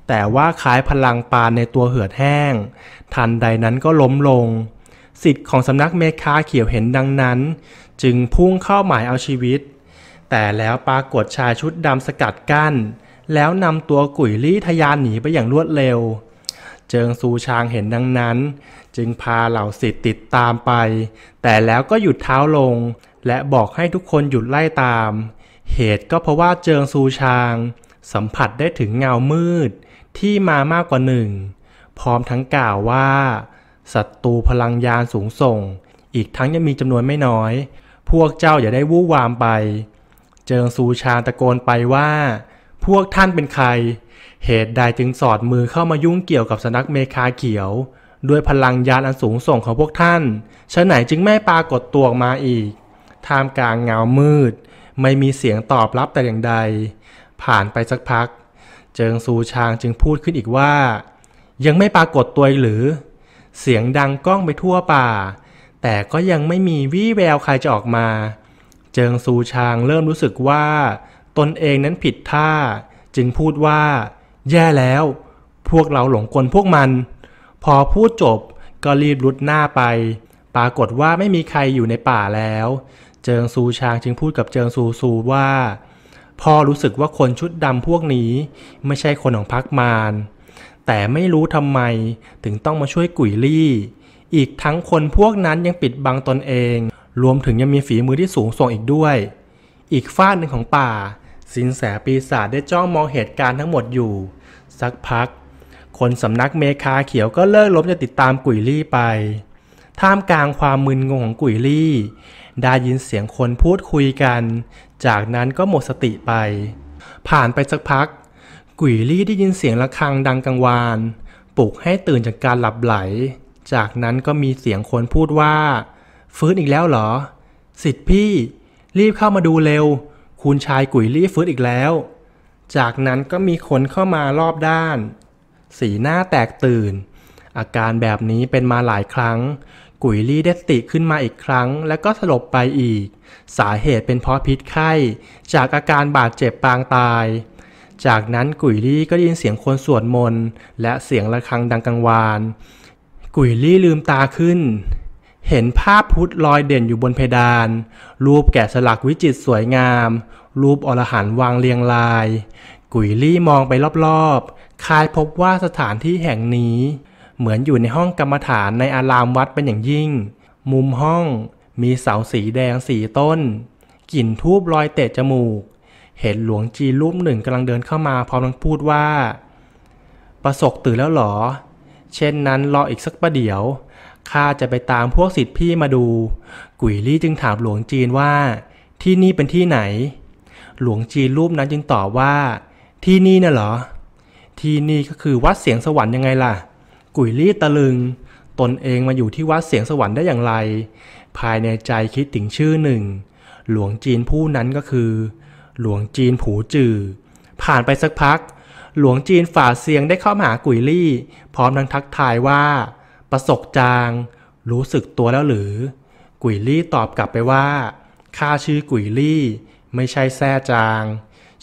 Speaker 1: แต่ว่าคล้ายพลังปานในตัวเหือดแห้ง ทันใดนั้นก็ล้มลงสิทธิ์ของสำนักเมคาเขียวเห็นดังนั้น จึงพุ่งเข้าหมายเอาชีวิต แต่แล้วปรากฏชายชุดดำสกัดกั้น แล้วนำตัวกุ๋ยลี่ทะยานหนีไปอย่างรวดเร็ว เจิงซูชางเห็นดังนั้นจึงพาเหล่าสิทธิ์ติดตามไป แต่แล้วก็หยุดเท้าลงและบอกให้ทุกคนหยุดไล่ตาม เหตุก็เพราะว่าเจิงซูชาง สัมผัสได้ถึงเงามืดที่มามากกว่าหนึ่ง พร้อมทั้งกล่าวว่าศัตรูพลังยานสูงส่ง อีกทั้งยังมีจำนวนไม่น้อย พวกเจ้าอย่าได้วู่วามไป เจิงซูชางตะโกนไปว่า พวกท่านเป็นใคร เหตุใดจึงสอดมือเข้ามายุ่งเกี่ยวกับสนักเมคาเขียวด้วยพลังยานอันสูงส่งของพวกท่านฉะไหนจึงไม่ปรากฏตัวออกมาอีก ท่ามกลางเงามืด ไม่มีเสียงตอบรับแต่อย่างใด ผ่านไปสักพัก เจิงซูชางจึงพูดขึ้นอีกว่า ยังไม่ปรากฏตัวหรือ เสียงดังก้องไปทั่วป่า แต่ก็ยังไม่มีวี่แววใครจะออกมา เจิงซูชางเริ่มรู้สึกว่า ตนเองนั้นผิดท่าจึงพูดว่า แย่แล้ว พวกเราหลงกลพวกมันพอพูดจบก็รีบรุดหน้าไป ปรากฏว่าไม่มีใครอยู่ในป่าแล้ว เจิงซูชางจึงพูดกับเจิงซูซูว่าพ่อรู้สึกว่าคนชุดดำพวกนี้ ไม่ใช่คนของพักมารแต่ไม่รู้ทำไมถึงต้องมาช่วยกุยลี่ อีกทั้งคนพวกนั้นยังปิดบังตนเอง รวมถึงยังมีฝีมือที่สูงส่งอีกด้วย อีกฝ้าหนึ่งของป่า สินแสปีศาจได้จ้องมองเหตุการณ์ทั้งหมดอยู่ สักพักคนสำนักเมคาเขียวก็เลิกล้มจะติดตามกุยลี่ไป ท่ามกลางความมึนงงของกุยลี่ ได้ยินเสียงคนพูดคุยกัน จากนั้นก็หมดสติไป ผ่านไปสักพัก กุยลี่ได้ยินเสียงะระฆังดังกังวาน ปลุกให้ตื่นจากการหลับไหล จากนั้นก็มีเสียงคนพูดว่า ฟื้นอีกแล้วเหรอ สิทธิ์พี่ รีบเข้ามาดูเร็ว คุณชายกุยลี่ฟื้นอีกแล้ว จากนั้นก็มีคนเข้ามารอบด้านสีหน้าแตกตื่น อาการแบบนี้เป็นมาหลายครั้ง กุยลี่ได้สติขึ้นมาอีกครั้ง และก็สลบไปอีก สาเหตุเป็นเพราะพิษไข้ จากอาการบาดเจ็บปางตาย จากนั้นกุยลี่ก็ได้ยินเสียงคนสวดมนต์และเสียงะระฆังดังกังวาน กุยลี่ลืมตาขึ้น เห็นภาพพุทธลอยเด่นอยู่บนเพดานรูปแกะสลักวิจิตสวยงาม รูปอรหันวางเรียงราย กุยลี่มองไปรอบคายพบว่าสถานที่แห่งนี้ เหมือนอยู่ในห้องกรรมฐานในอารามวัดเป็นอย่างยิ่ง มุมห้องมีเสาสีแดงสีต้นกลิ่นทูบลอยเตะจมูก เห็นหลวงจีรูปหนึ่งกำลังเดินเข้ามาพร้อมทั้งพูดว่า ประสกตื่นแล้วหรอ เช่นนั้นรออีกสักประเดี๋ยวข้าจะไปตามพวกสิทธิพี่มาดู กุยลี่จึงถามหลวงจีนว่าที่นี่เป็นที่ไหน หลวงจีรูปนั้นจึงตอบว่า ที่นี่น่ะเหรอที่นี่ก็คือวัดเสียงสวรรค์ยังไงล่ะกุยลี่ตะลึง ตนเองมาอยู่ที่วัดเสียงสวรรค์ได้อย่างไร ภายในใจคิดถึงชื่อหนึ่ง หลวงจีนผู้นั้นก็คือ หลวงจีนผูจือผ่านไปสักพัก หลวงจีนฝ่าเสียงได้เข้ามาหากุยลี่ พร้อมทั้งทักทายว่า ประสบจาง รู้สึกตัวแล้วหรือ กุยลี่ตอบกลับไปว่าข้าชื่อกุยลี่ไม่ใช่แซ่จาง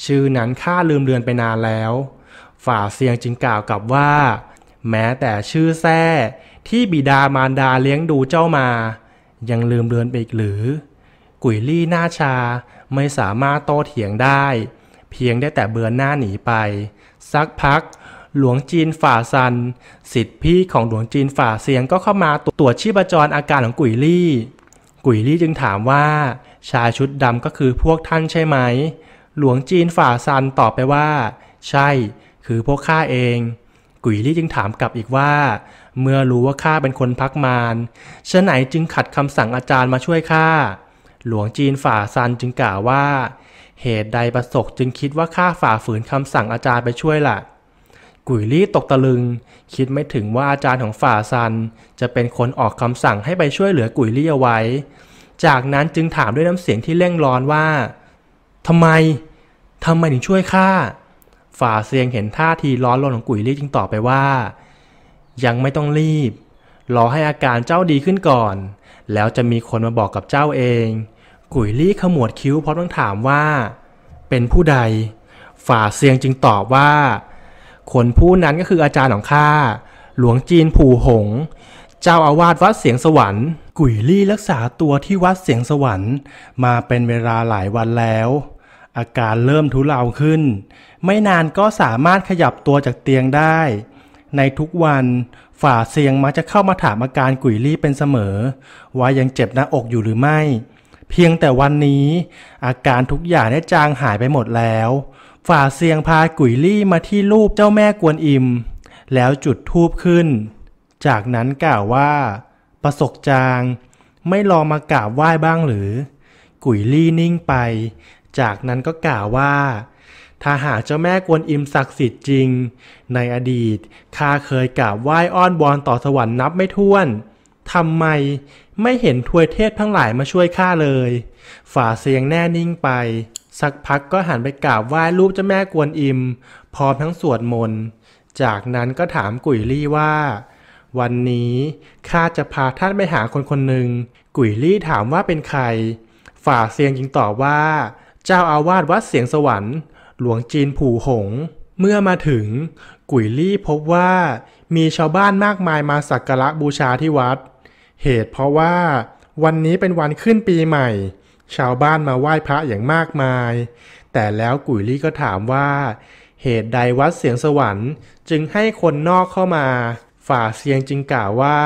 Speaker 1: ชื่อนั้นข้าลืมเลือนไปนานแล้วฝ่าเซียงจึงกล่าวกับว่า แม้แต่ชื่อแท้ที่บิดามารดาเลี้ยงดูเจ้ามา ยังลืมเลือนไปอีกหรือ กุยลี่หน้าชาไม่สามารถโต้เถียงได้ เพียงได้แต่เบือนหน้าหนีไปสักพัก หลวงจีนฝ่าซัน สิทธิพี่ของหลวงจีนฝ่าเซียงก็เข้ามาตรวจชีพจรอาการของกุยลี่ กุยลี่จึงถามว่า ชายชุดดำก็คือพวกท่านใช่ไหมหลวงจีนฝ่าซันตอบไปว่า ใช่คือพวกข้าเอง กุยลี่จึงถามกลับอีกว่า เมื่อรู้ว่าข้าเป็นคนพักมารชะไหนจึงขัดคำสั่งอาจารย์มาช่วยข้า หลวงจีนฝ่าซันจึงกล่าวว่า เหตุใดประสกจึงคิดว่าข้าฝ่าฝืนคำสั่งอาจารย์ไปช่วยละ่ะ กุยลี่ตกตะลึง คิดไม่ถึงว่าอาจารย์ของฝ่าซัน จะเป็นคนออกคำสั่งให้ไปช่วยเหลือกุยลี่เอาไว้ จากนั้นจึงถามด้วยน้ำเสียงที่เร่งร้อนว่า ทำไม ทำไมถึงช่วยข้าฝ่าเซียงเห็นท่าทีร้อนรนของกุยลี่จึงตอบไปว่า ยังไม่ต้องรีบ รอให้อาการเจ้าดีขึ้นก่อน แล้วจะมีคนมาบอกกับเจ้าเอง กุยลี่ขมวดคิ้วเพราะต้องถามว่า เป็นผู้ใด ฝ่าเซียงจึงตอบว่า คนผู้นั้นก็คืออาจารย์ของข้าหลวงจีนผู่หง เจ้าอาวาสวัดเสียงสวรรค์ กุยลี่รักษาตัวที่วัดเสียงสวรรค์ มาเป็นเวลาหลายวันแล้วอาการเริ่มทุเลาขึ้น ไม่นานก็สามารถขยับตัวจากเตียงได้ ในทุกวันฝ่าเสียงมักจะเข้ามาถามอาการกุยลี่เป็นเสมอว่ายังเจ็บหน้าอกอยู่หรือไม่ เพียงแต่วันนี้อาการทุกอย่างได้จางหายไปหมดแล้ว ฝ่าเสียงพากุยลี่มาที่รูปเจ้าแม่กวนอิม แล้วจุดทูบขึ้น จากนั้นกล่าวว่า ประสกจาง ไม่ลองมากราบไหว้บ้างหรือ กุยลี่นิ่งไปจากนั้นก็กล่าวว่า ถ้าหากเจ้าแม่กวนอิมศักดิ์สิทธิ์จริง ในอดีตข้าเคยกราบไหว้อ้อนวอนต่อสวรรค์นับไม่ถ้วน ทำไมไม่เห็นทวยเทพทั้งหลายมาช่วยข้าเลย ฝ่าเสียงแน่นิ่งไป สักพักก็หันไปกราบไหว้รูปเจ้าแม่กวนอิม พร้อมทั้งสวดมนต์ จากนั้นก็ถามกุยลี่ว่า วันนี้ข้าจะพาท่านไปหาคนคนหนึ่ง กุยลี่ถามว่าเป็นใคร ฝ่าเสียงจึงตอบว่าเจ้าอาวาสวัดเสียงสวรรค์ หลวงจีนผู่หง เมื่อมาถึง กุยลี่พบว่ามีชาวบ้านมากมายมาสักการะบูชาที่วัด เหตุเพราะว่า วันนี้เป็นวันขึ้นปีใหม่ ชาวบ้านมาไหว้พระอย่างมากมาย แต่แล้วกุยลี่ก็ถามว่า เหตุใดวัดเสียงสวรรค์จึงให้คนนอกเข้ามา ฝ่าเสียงจึงกล่าวว่า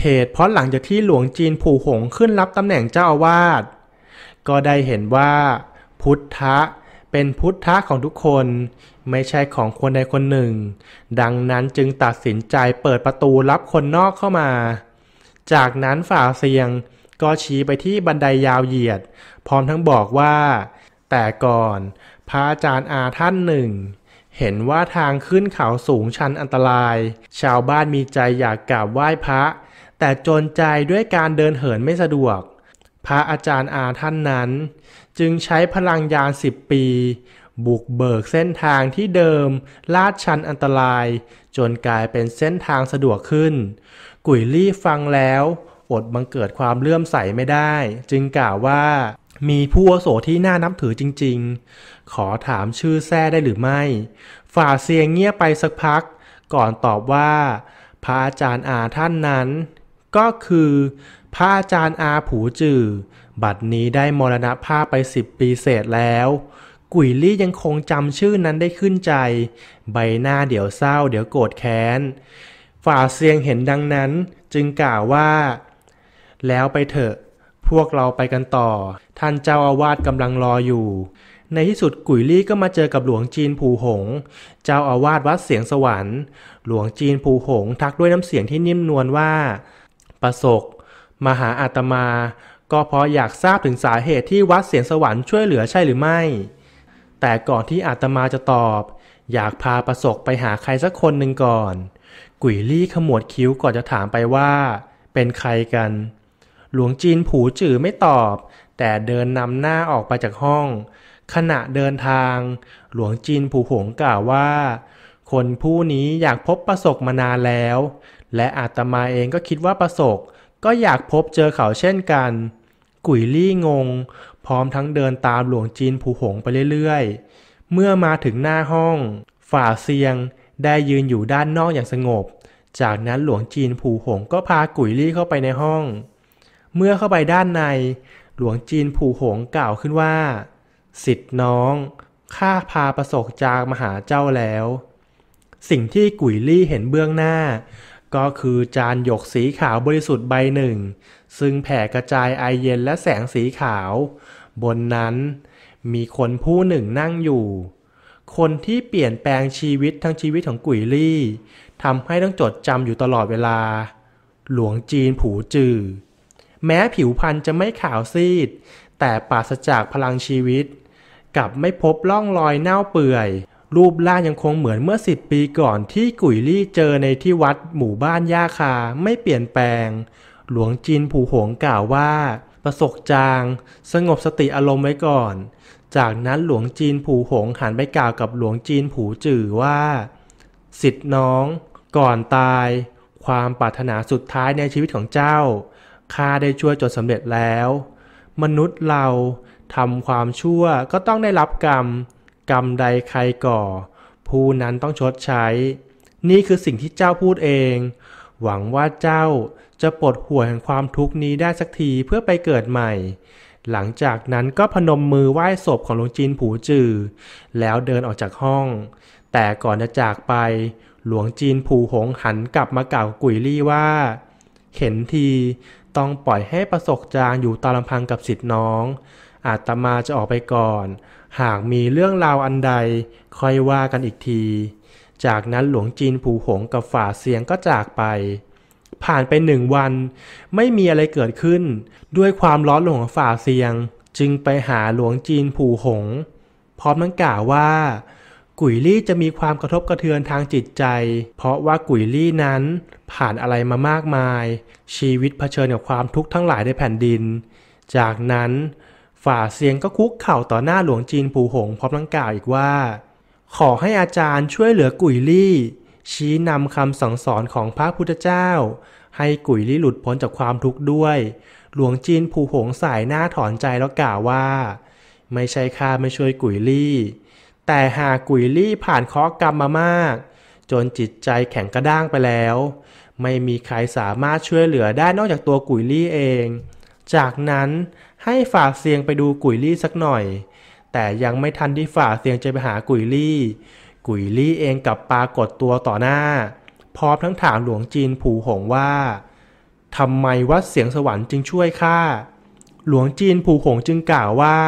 Speaker 1: เหตุเพราะหลังจากที่หลวงจีนผู่หงขึ้นรับตำแหน่งเจ้าอาวาสก็ได้เห็นว่าพุทธะเป็นพุทธะของทุกคนไม่ใช่ของคนใดคนหนึ่ง ดังนั้นจึงตัดสินใจเปิดประตูรับคนนอกเข้ามา จากนั้นฝ่าเสียงก็ชี้ไปที่บันไดยาวเหยียด พร้อมทั้งบอกว่า แต่ก่อนพระอาจารย์อาท่านหนึ่ง เห็นว่าทางขึ้นเขาสูงชันอันตราย ชาวบ้านมีใจอยากกราบไหว้พระ แต่จนใจด้วยการเดินเหินไม่สะดวก พระอาจารย์อาท่านนั้นจึงใช้พลังยาน10ปี บุกเบิกเส้นทางที่เดิม ลาดชันอันตราย จนกลายเป็นเส้นทางสะดวกขึ้น กุยลี่ฟังแล้ว อดบังเกิดความเลื่อมใสไม่ได้ จึงกล่าวว่ามีผู้อโสที่น่านับถือจริงๆ ขอถามชื่อแท้ได้หรือไม่ ฝ่าเสียงเงียบไปสักพัก ก่อนตอบว่าพระอาจารย์อาท่านนั้น ก็คือพระอาจารย์อาผูจือบัดนี้ได้มรณภาพไปสิบปีเศษแล้วกุยลี่ยังคงจำชื่อนั้นได้ขึ้นใจ ใบหน้าเดี๋ยวเศร้า เดี๋ยวโกรธแค้น ฝ่าเซียงเห็นดังนั้นจึงกล่าวว่า แล้วไปเถอะ พวกเราไปกันต่อ ท่านเจ้าอาวาสกำลังรออยู่ ในที่สุดกุยลี่ก็มาเจอกับหลวงจีนผูหง เจ้าอาวาสวัดเสียงสวรรค์ หลวงจีนผูหงทักด้วยน้ำเสียงที่นิ่มนวลว่า ประสกมหาอาตมาก็เพราะอยากทราบถึงสาเหตุที่วัดเสียงสวรรค์ช่วยเหลือใช่หรือไม่ แต่ก่อนที่อาตมาจะตอบ อยากพาประสกไปหาใครสักคนหนึ่งก่อน กุยลี่ขมวดคิ้วก่อนจะถามไปว่า เป็นใครกัน หลวงจีนผูจื่อไม่ตอบ แต่เดินนำหน้าออกไปจากห้อง ขณะเดินทาง หลวงจีนผูหงกล่าวว่า คนผู้นี้อยากพบประสกมานานแล้ว และอาตมาเองก็คิดว่าประสกก็อยากพบเจอเขาเช่นกันกุยลี่งง พร้อมทั้งเดินตามหลวงจีนผูหงไปเรื่อยๆ เมื่อมาถึงหน้าห้อง ฝ่าเซียงได้ยืนอยู่ด้านนอกอย่างสงบ จากนั้นหลวงจีนผูหงก็พากุยลี่เข้าไปในห้อง เมื่อเข้าไปด้านใน หลวงจีนผูหงกล่าวขึ้นว่าสิทธิ์น้องข้าพาประสบจากมหาเจ้าแล้ว สิ่งที่กุยลี่เห็นเบื้องหน้า ก็คือจานหยกสีขาวบริสุทธิ์ใบหนึ่งซึ่งแผ่กระจายไอเย็นและแสงสีขาว บนนั้นมีคนผู้หนึ่งนั่งอยู่ คนที่เปลี่ยนแปลงชีวิตทั้งชีวิตของกุยลี่ทำให้ต้องจดจำอยู่ตลอดเวลา หลวงจีนผูจือแม้ผิวพรรณจะไม่ขาวซีด แต่ปราศจากพลังชีวิต กลับไม่พบร่องรอยเน่าเปื่อย รูปร่างยังคงเหมือนเมื่อสิบปีก่อนที่กุยลี่เจอในที่วัดหมู่บ้านย่าคาไม่เปลี่ยนแปลงหลวงจีนผู่หงกล่าวว่า ประสกจาง สงบสติอารมณ์ไว้ก่อน จากนั้นหลวงจีนผู่หงหันไปกล่าวกับหลวงจีนผู่จื่อว่า สิทธิ์น้อง ก่อนตาย ความปรารถนาสุดท้ายในชีวิตของเจ้า ข้าได้ช่วยจนสำเร็จแล้ว มนุษย์เราทำความชั่ว ก็ต้องได้รับกรรม กรรมใดใครก่อ ผู้นั้นต้องชดใช้ นี่คือสิ่งที่เจ้าพูดเอง หวังว่าเจ้าจะปลดหัวแห่งความทุกข์นี้ได้สักทีเพื่อไปเกิดใหม่ หลังจากนั้นก็พนมมือไหว้ศพของหลวงจีนผูจือแล้วเดินออกจากห้อง แต่ก่อนจะจากไป หลวงจีนผูหงหันกลับมากล่าวกุยลี่ว่าเห็นที ต้องปล่อยให้ประสกจางอยู่ตาลำพังกับสิทธิ์น้อง อาตมาจะออกไปก่อน หากมีเรื่องราวอันใด ค่อยว่ากันอีกที จากนั้นหลวงจีนผูหงกับฝ่าเสียงก็จากไปผ่านไปหนึ่งวัน ไม่มีอะไรเกิดขึ้น ด้วยความร้อนหลงฝ่าเสียง จึงไปหาหลวงจีนผู่หงพร้อมนั้งกล่าวว่ากุยลี่จะมีความกระทบกระเทือนทางจิตใจ เพราะว่ากุยลี่นั้นผ่านอะไรมามากมาย ชีวิตเผชิญกับความทุกข์ทั้งหลายในแผ่นดิน จากนั้น ฝ่าเสียงก็คุกเข่า ต่อหน้าหลวงจีนผู่หง พร้อมนั้งกล่าวอีกว่า ขอให้อาจารย์ช่วยเหลือกุยลี่ชี้นำคำสั่งสอนของพระพุทธเจ้า ให้กุยลี่หลุดพ้นจากความทุกข์ด้วย หลวงจีนผูหงสายหน้าถอนใจแล้วกล่าวว่า ไม่ใช่ข้าไม่ช่วยกุยลี่ แต่หากกุยลี่ผ่านข้อกรรมมามาก จนจิตใจแข็งกระด้างไปแล้ว ไม่มีใครสามารถช่วยเหลือได้นอกจากตัวกุยลี่เอง จากนั้นให้ฝากเสียงไปดูกุยลี่สักหน่อย แต่ยังไม่ทันที่ฝากเสียงจะไปหากุยลี่กุยลี่เองกับปรากฏตัวต่อหน้าพร้อมทั้งถามหลวงจีนผูหงว่าทำไมวัดเสียงสวรรค์จึงช่วยข้าหลวงจีนผูหงจึงกล่าวว่า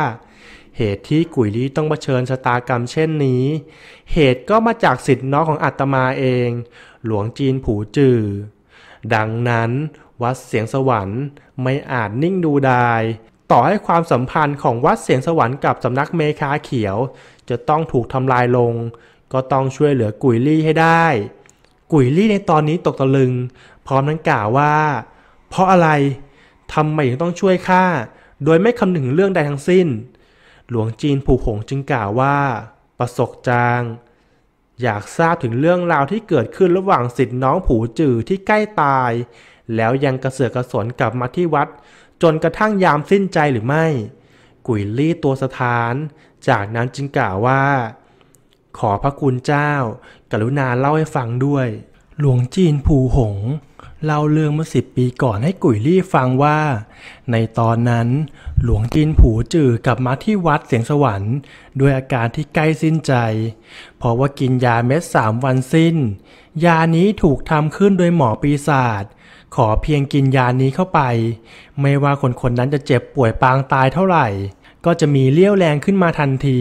Speaker 1: เหตุที่กุยลี่ต้องเผชิญชะตากรรมเช่นนี้ เหตุก็มาจากสิทธิ์น้องของอาตมาเอง หลวงจีนผูจือดังนั้น วัดเสียงสวรรค์ไม่อาจนิ่งดูได้ต่อให้ความสัมพันธ์ของวัดเสียงสวรรค์กับสำนักเมคาเขียวจะต้องถูกทำลายลงก็ต้องช่วยเหลือกุยลี่ให้ได้ กุยลี่ในตอนนี้ตกตะลึง พร้อมนั้งกล่าวว่า เพราะอะไร ทำไมถึงต้องช่วยข้าโดยไม่คำนึงเรื่องใดทั้งสิ้น หลวงจีนผูกหงจึงกล่าวว่า ประสกจาง อยากทราบถึงเรื่องราวที่เกิดขึ้นระหว่างสิทธิ์น้องผูจือที่ใกล้ตาย แล้วยังกระเสือกกระสนกลับมาที่วัด จนกระทั่งยามสิ้นใจหรือไม่ กุยลี่ตัวสถาน จากนั้นจึงกล่าวว่าขอพระคุณเจ้า กรุณาเล่าให้ฟังด้วย หลวงจีนผูหง เล่าเรื่องเมื่อสิบปีก่อนให้กุ๋ยลี่ฟังว่า ในตอนนั้นหลวงจีนผูจื่อกลับมาที่วัดเสียงสวรรค์ ด้วยอาการที่ใกล้สิ้นใจ เพราะว่ากินยาเม็ดสามวันสิ้น ยานี้ถูกทำขึ้นโดยหมอปีศาจขอเพียงกินยานี้เข้าไป ไม่ว่าคนคนนั้นจะเจ็บป่วยปางตายเท่าไหร่ก็จะมีเลี้ยวแรงขึ้นมาทันที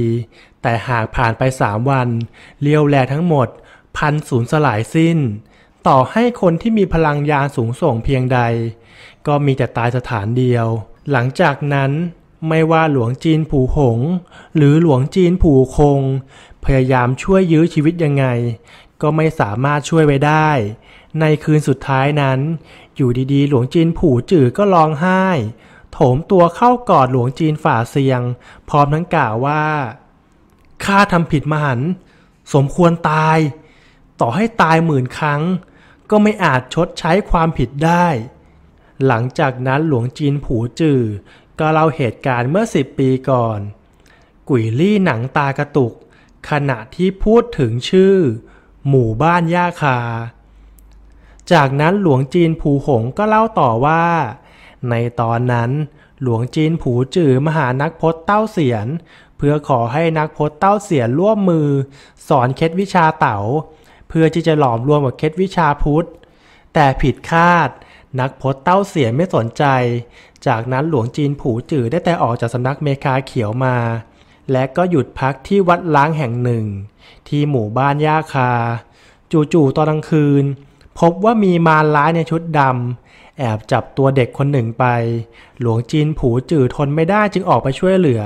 Speaker 1: แต่หากผ่านไป 3 วัน เลี้ยวแรงทั้งหมดพันสูญสลายสิ้น ต่อให้คนที่มีพลังยานสูงส่งเพียงใด ก็มีแต่ตายสถานเดียว หลังจากนั้นไม่ว่าหลวงจีนผู่หง หรือหลวงจีนผู่คง พยายามช่วยยื้อชีวิตยังไง ก็ไม่สามารถช่วยไว้ได้ ในคืนสุดท้ายนั้น อยู่ดีๆ หลวงจีนผู่จื่อก็ร้องไห้โถมตัวเข้ากอดหลวงจีนฝ่าเซียง พร้อมทั้งกล่าวว่าข้าทำผิดมหัน สมควรตาย ต่อให้ตายหมื่นครั้ง ก็ไม่อาจชดใช้ความผิดได้ หลังจากนั้นหลวงจีนผูจือก็เล่าเหตุการณ์เมื่อสิบปีก่อน กุยลี่หนังตากระตุก ขณะที่พูดถึงชื่อ หมู่บ้านย่าคาจากนั้นหลวงจีนผูหงก็เล่าต่อว่าในตอนนั้นหลวงจีนผูจือมหานักพจน์เต้าเสียนเพื่อขอให้นักพจน์เต้าเสียนร่วมมือ สอนเคล็ดวิชาเต๋าเพื่อที่จะหลอมรวมกับเคล็ดวิชาพุทธ แต่ผิดคาด นักพจน์เต้าเสียนไม่สนใจ จากนั้นหลวงจีนผูจือได้แต่ออกจากสำนักเมคาเขียวมา และก็หยุดพักที่วัดล้างแห่งหนึ่ง ที่หมู่บ้านย่าคา จู่ๆตอนกลางคืน พบว่ามีมารร้ายในชุดดำแอบจับตัวเด็กคนหนึ่งไป หลวงจีนผูจื่อทนไม่ได้จึงออกไปช่วยเหลือ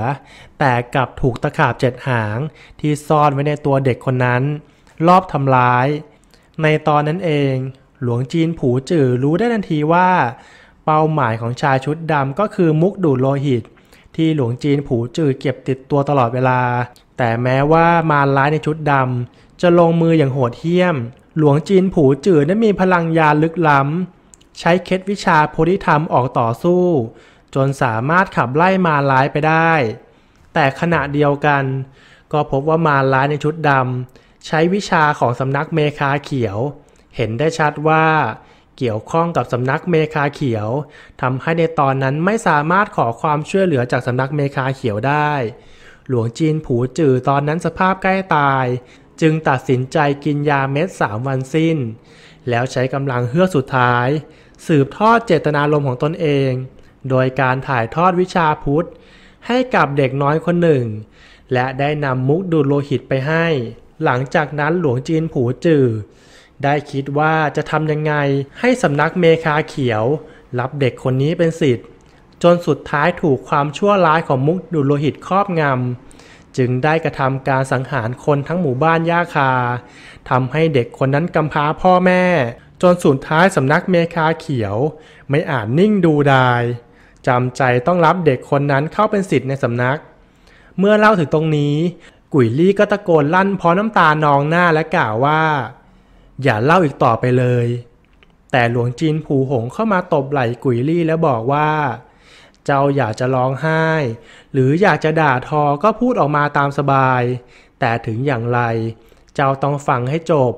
Speaker 1: แต่กลับถูกตะขาบเจ็ดหาง ที่ซ่อนไว้ในตัวเด็กคนนั้น รอบทำร้าย ในตอนนั้นเอง หลวงจีนผูจื่อรู้ได้ทันทีว่า เป้าหมายของชายชุดดำก็คือมุกดูดโลหิต ที่หลวงจีนผูจื่อเก็บติดตัวตลอดเวลา แต่แม้ว่ามารร้ายในชุดดำจะลงมืออย่างโหดเหี้ยม หลวงจีนผูจื่อนั้นมีพลังยาลึกล้ำใช้เคล็ดวิชาโพธิธรรมออกต่อสู้ จนสามารถขับไล่มาร้ายไปได้ แต่ขณะเดียวกัน ก็พบว่ามารร้ายในชุดดำใช้วิชาของสำนักเมคาเขียว เห็นได้ชัดว่า เกี่ยวข้องกับสำนักเมคาเขียว ทำให้ในตอนนั้นไม่สามารถขอความช่วยเหลือจากสำนักเมคาเขียวได้ หลวงจีนผูจือตอนนั้นสภาพใกล้ตาย จึงตัดสินใจกินยาเม็ดสามวันสิ้น แล้วใช้กำลังเฮือกสุดท้ายสืบทอดเจตนารมณ์ของตนเอง โดยการถ่ายทอดวิชาพุทธ ให้กับเด็กน้อยคนหนึ่ง และได้นำมุกดูดโลหิตไปให้ หลังจากนั้นหลวงจีนผูจือได้คิดว่าจะทำยังไงให้สำนักเมคาเขียว รับเด็กคนนี้เป็นสิทธิ์ จนสุดท้ายถูกความชั่วร้ายของมุกดูดโลหิตครอบงำ จึงได้กระทำการสังหารคนทั้งหมู่บ้านย่าคาทำให้เด็กคนนั้นกำพร้าพ่อแม่จนสุดท้ายสำนักเมคาเขียวไม่อาจนิ่งดูได้จำใจต้องรับเด็กคนนั้นเข้าเป็นสิทธิ์ในสำนัก เมื่อเล่าถึงตรงนี้ กุยลี่ก็ตะโกนลั่นพร้อมน้ำตานองหน้าและกล่าวว่า อย่าเล่าอีกต่อไปเลย แต่หลวงจีนผูหงเข้ามาตบไหล่กุยลี่แล้วบอกว่า เจ้าอยากจะร้องไห้ หรืออยากจะด่าทอก็พูดออกมาตามสบาย แต่ถึงอย่างไร เจ้าต้องฟังให้จบ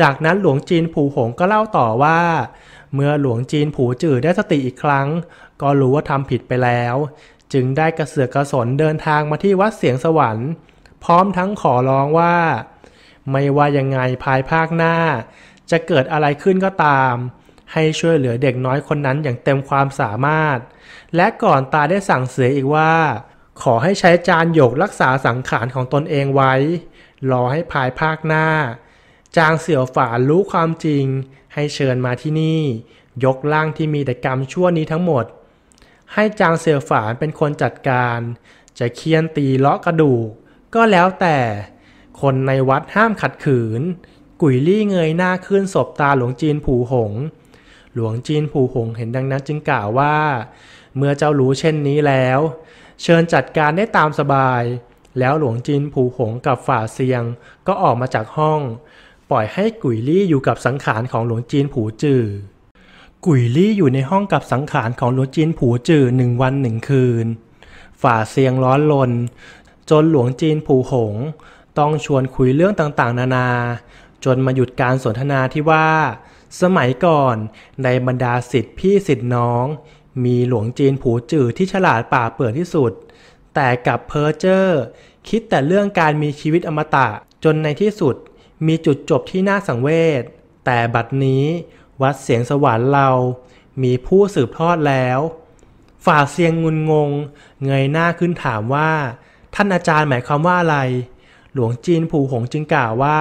Speaker 1: จากนั้นหลวงจีนผูหงก็เล่าต่อว่า เมื่อหลวงจีนผูจื่อได้สติอีกครั้ง ก็รู้ว่าทำผิดไปแล้ว จึงได้กระเสือกกระสนเดินทางมาที่วัดเสียงสวรรค์ พร้อมทั้งขอร้องว่า ไม่ว่ายังไงภายภาคหน้า จะเกิดอะไรขึ้นก็ตาม ให้ช่วยเหลือเด็กน้อยคนนั้นอย่างเต็มความสามารถ และก่อนตาได้สั่งเสียอีกว่า ขอให้ใช้จานหยกรักษาสังขารของตนเองไว้รอให้ภายภาคหน้าจางเสี่ยวฝานรู้ความจริงให้เชิญมาที่นี่ยกร่างที่มีแต่กรรมชั่วนี้ทั้งหมด ให้จางเสี่ยวฝานเป็นคนจัดการ จะเคียนตีเลาะกระดูก ก็แล้วแต่ คนในวัดห้ามขัดขืน กุยลี่เงยหน้าขึ้นศบตาหลวงจีนผูหง หลวงจีนผูหงเห็นดังนั้นจึงกล่าวว่า เมื่อเจ้ารู้เช่นนี้แล้ว เชิญจัดการได้ตามสบาย แล้วหลวงจีนผูหงกับฝ่าเซียงก็ออกมาจากห้องปล่อยให้กุยลี่อยู่กับสังขารของหลวงจีนผูจือกุยลี่อยู่ในห้องกับสังขารของหลวงจีนผูจือหนึ่งวันหนึ่งคืน ฝ่าเสียงร้อนลนจนหลวงจีนผูหง ต้องชวนคุยเรื่องต่างๆนานา จนมาหยุดการสนทนาที่ว่า สมัยก่อนในบรรดาสิทธิพี่สิทธิน้อง มีหลวงจีนผูจือที่ฉลาดป่าเปิดที่สุด แต่กับเพอเจอร์คิดแต่เรื่องการมีชีวิตอมตะจนในที่สุดมีจุดจบที่น่าสังเวช แต่บัดนี้วัดเสียงสวรรค์เรา มีผู้สืบทอดแล้ว ฝ่าเสียงงุนงง เงยหน้าขึ้นถามว่า ท่านอาจารย์หมายความว่าอะไร หลวงจีนผูหงจึงกล่าวว่า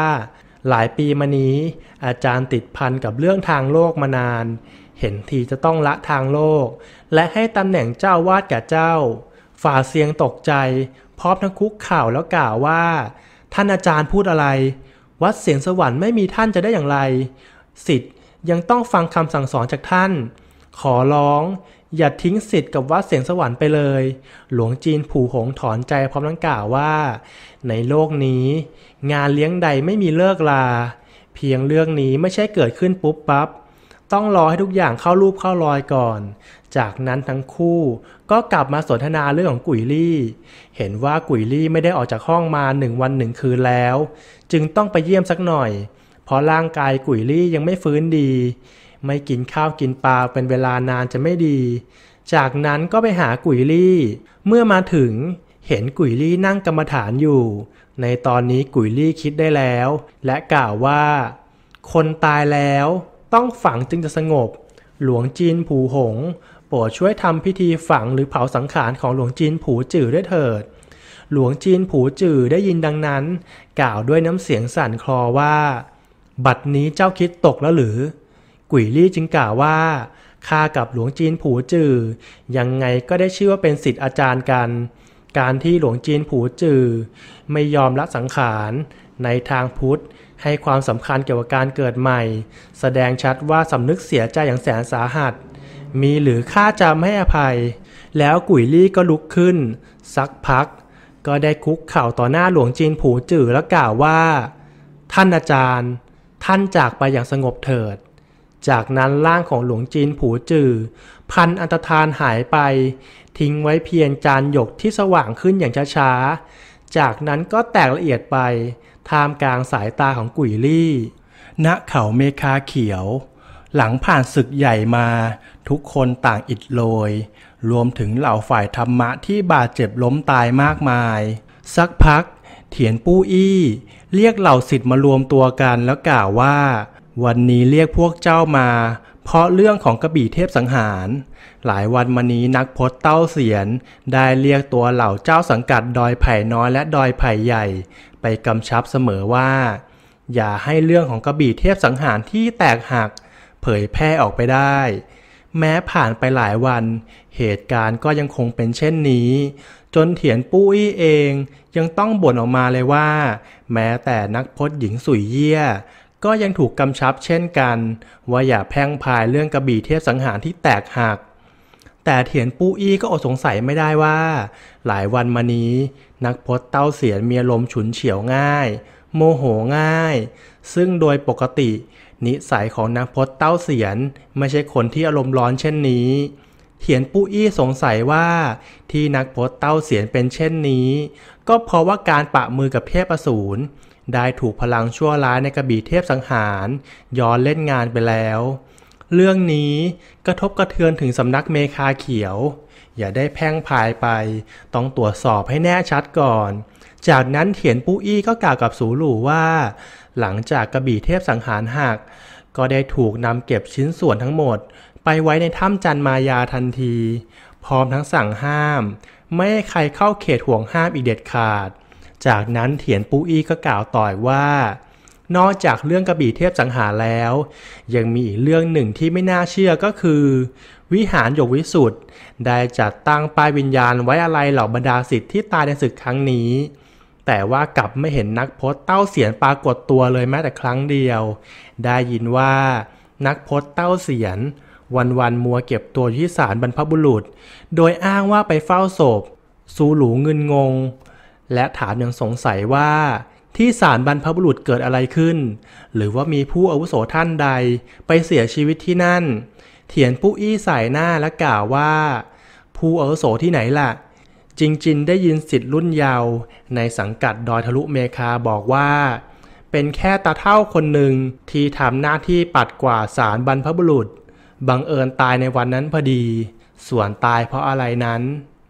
Speaker 1: หลายปีมานี้ อาจารย์ติดพันกับเรื่องทางโลกมานาน เห็นทีจะต้องละทางโลก และให้ตำแหน่งเจ้าวาดแก่เจ้า ฝ่าเสียงตกใจพร้อมทั้งคุกข่าวแล้วกล่าวว่า ท่านอาจารย์พูดอะไรวัดเสียงสวรรค์ไม่มีท่านจะได้อย่างไรสิทธิ์ยังต้องฟังคำสั่งสอนจากท่าน ขอร้องอย่าทิ้งสิทธิ์กับวัดเสียงสวรรค์ไปเลย หลวงจีนผู่หงถอนใจพร้อมทั้งกล่าวว่า ในโลกนี้ งานเลี้ยงใดไม่มีเลิกลาเพียงเรื่องนี้ไม่ใช่เกิดขึ้นปุ๊บปับ๊บต้องรอให้ทุกอย่างเข้ารูปเข้ารอยก่อน จากนั้นทั้งคู่ก็กลับมาสนทนาเรื่องของกุยลี่ เห็นว่ากุยลี่ไม่ได้ออกจากห้องมาหนึ่งวันหนึ่งคืนแล้ว จึงต้องไปเยี่ยมสักหน่อย เพราะร่างกายกุยลี่ยังไม่ฟื้นดี ไม่กินข้าวกินปลาเป็นเวลานานจะไม่ดี จากนั้นก็ไปหากุยลี่ เมื่อมาถึงเห็นกุยลี่นั่งกรรมฐานอยู่ ในตอนนี้กุยลี่คิดได้แล้ว และกล่าวว่า คนตายแล้วต้องฝังจึงจะสงบหลวงจีนผูหงโปรดช่วยทำพิธีฝังหรือเผาสังขารของหลวงจีนผูจื่อด้วยเถิด หลวงจีนผูจื่อได้ยินดังนั้น กล่าวด้วยน้ำเสียงสั่นคลอว่า บัดนี้เจ้าคิดตกแล้วหรือ กุยลี่จึงกล่าวว่าข้ากับหลวงจีนผูจื่อยังไงก็ได้ชื่อว่าเป็นสิทธิอาจารย์กัน การที่หลวงจีนผูจื่อไม่ยอมละสังขารในทางพุทธให้ความสำคัญเกี่ยวกับการเกิดใหม่ แสดงชัดว่าสำนึกเสียใจอย่างแสนสาหัส มีหรือข่าจำให้อภัย แล้วกุยลี่ก็ลุกขึ้น สักพัก ก็ได้คุกเข่าต่อหน้าหลวงจีนผูจื่อและกล่าวว่า ท่านอาจารย์ท่านจากไปอย่างสงบเถิด จากนั้นร่างของหลวงจีนผูจื่อพันอันตรธานหายไป ทิ้งไว้เพียงจานหยกที่สว่างขึ้นอย่างช้าๆจากนั้นก็แตกละเอียดไปท่ามกลางสายตาของกุยลี่ ณ เขาเมคาเขียว หลังผ่านศึกใหญ่มา ทุกคนต่างอิดโรย รวมถึงเหล่าฝ่ายธรรมะที่บาดเจ็บล้มตายมากมาย สักพัก เถียนปู้อี้ เรียกเหล่าสิทธิ์มารวมตัวกันแล้วกล่าวว่า วันนี้เรียกพวกเจ้ามา เพราะเรื่องของกระบี่เทพสังหาร หลายวันมานี้นักพจน์เต้าเสียนได้เรียกตัวเหล่าเจ้าสังกัดดอยไผ่น้อยและดอยไผ่ใหญ่ไปกำชับเสมอว่า อย่าให้เรื่องของกระบี่เทพสังหารที่แตกหัก เผยแพร่ออกไปได้ แม้ผ่านไปหลายวัน เหตุการณ์ก็ยังคงเป็นเช่นนี้ จนเถียนปุ้ยเอง ยังต้องบ่นออกมาเลยว่า แม้แต่นักพจน์หญิงสุยเยี่ยก็ยังถูกกำชับเช่นกัน ว่าอย่าแพ่งพายเรื่องกระบี่เทพสังหารที่แตกหักแต่เถียนปู้อี้ก็อดสงสัยไม่ได้ว่า หลายวันมานี้ นักพจน์เต้าเสียนมีอารมณ์ฉุนเฉียวง่าย โมโหง่าย ซึ่งโดยปกติ นิสัยของนักพจน์เต้าเสียนไม่ใช่คนที่อารมณ์ร้อนเช่นนี้เถียนปู้อี้สงสัยว่าที่นักพจน์เต้าเสียนเป็นเช่นนี้ ก็เพราะว่าการปะมือกับเทพอสูรได้ถูกพลังชั่วร้ายในกระบี่เทพสังหาร ย้อนเล่นงานไปแล้วเรื่องนี้กระทบกระเทือนถึงสำนักเมคาเขียว อย่าได้แพ่งพายไป ต้องตรวจสอบให้แน่ชัดก่อน จากนั้นเถียนปู้อี้ก็กล่าวกับสูหลู่ว่า หลังจากกระบี่เทพสังหารหัก ก็ได้ถูกนำเก็บชิ้นส่วนทั้งหมด ไปไว้ในถ้ำจันมายาทันที พร้อมทั้งสั่งห้าม ไม่ให้ใครเข้าเขตห่วงห้ามอีเด็ดขาด จากนั้นเถียนปู้อี้ก็กล่าวต่อยว่านอกจากเรื่องกระบี่เทพสังหารแล้ว ยังมีอีกเรื่องหนึ่งที่ไม่น่าเชื่อก็คือ วิหารหยกวิสุทธ์ได้จัดตั้งป้ายวิญญาณไว้อะไรเหล่าบรรดาศิษย์ที่ตายในศึกครั้งนี้ แต่ว่ากลับไม่เห็นนักพจน์เต้าเสียนปรากฏตัวเลยแม้แต่ครั้งเดียว ได้ยินว่านักพจน์เต้าเสียนวันวันมัวเก็บตัวที่ศาลบรรพบุรุษ โดยอ้างว่าไปเฝ้าศพซูหลูเงินงง และถามยังสงสัยว่าที่ศาลบรรพบุรุษเกิดอะไรขึ้น หรือว่ามีผู้อาวุโสท่านใดไปเสียชีวิตที่นั่น เถียนผู้อี้ใส่หน้าและกล่าวว่าผู้อาวุโสที่ไหนล่ะ จริงจินได้ยินสิทธิ์รุ่นเยาว์ในสังกัดดอยทะลุเมคาบอกว่า เป็นแค่ตาเท่าคนหนึ่งที่ทำหน้าที่ปัดกว่าสารบรรพบุรุษบังเอิญตายในวันนั้นพอดี ส่วนตายเพราะอะไรนั้น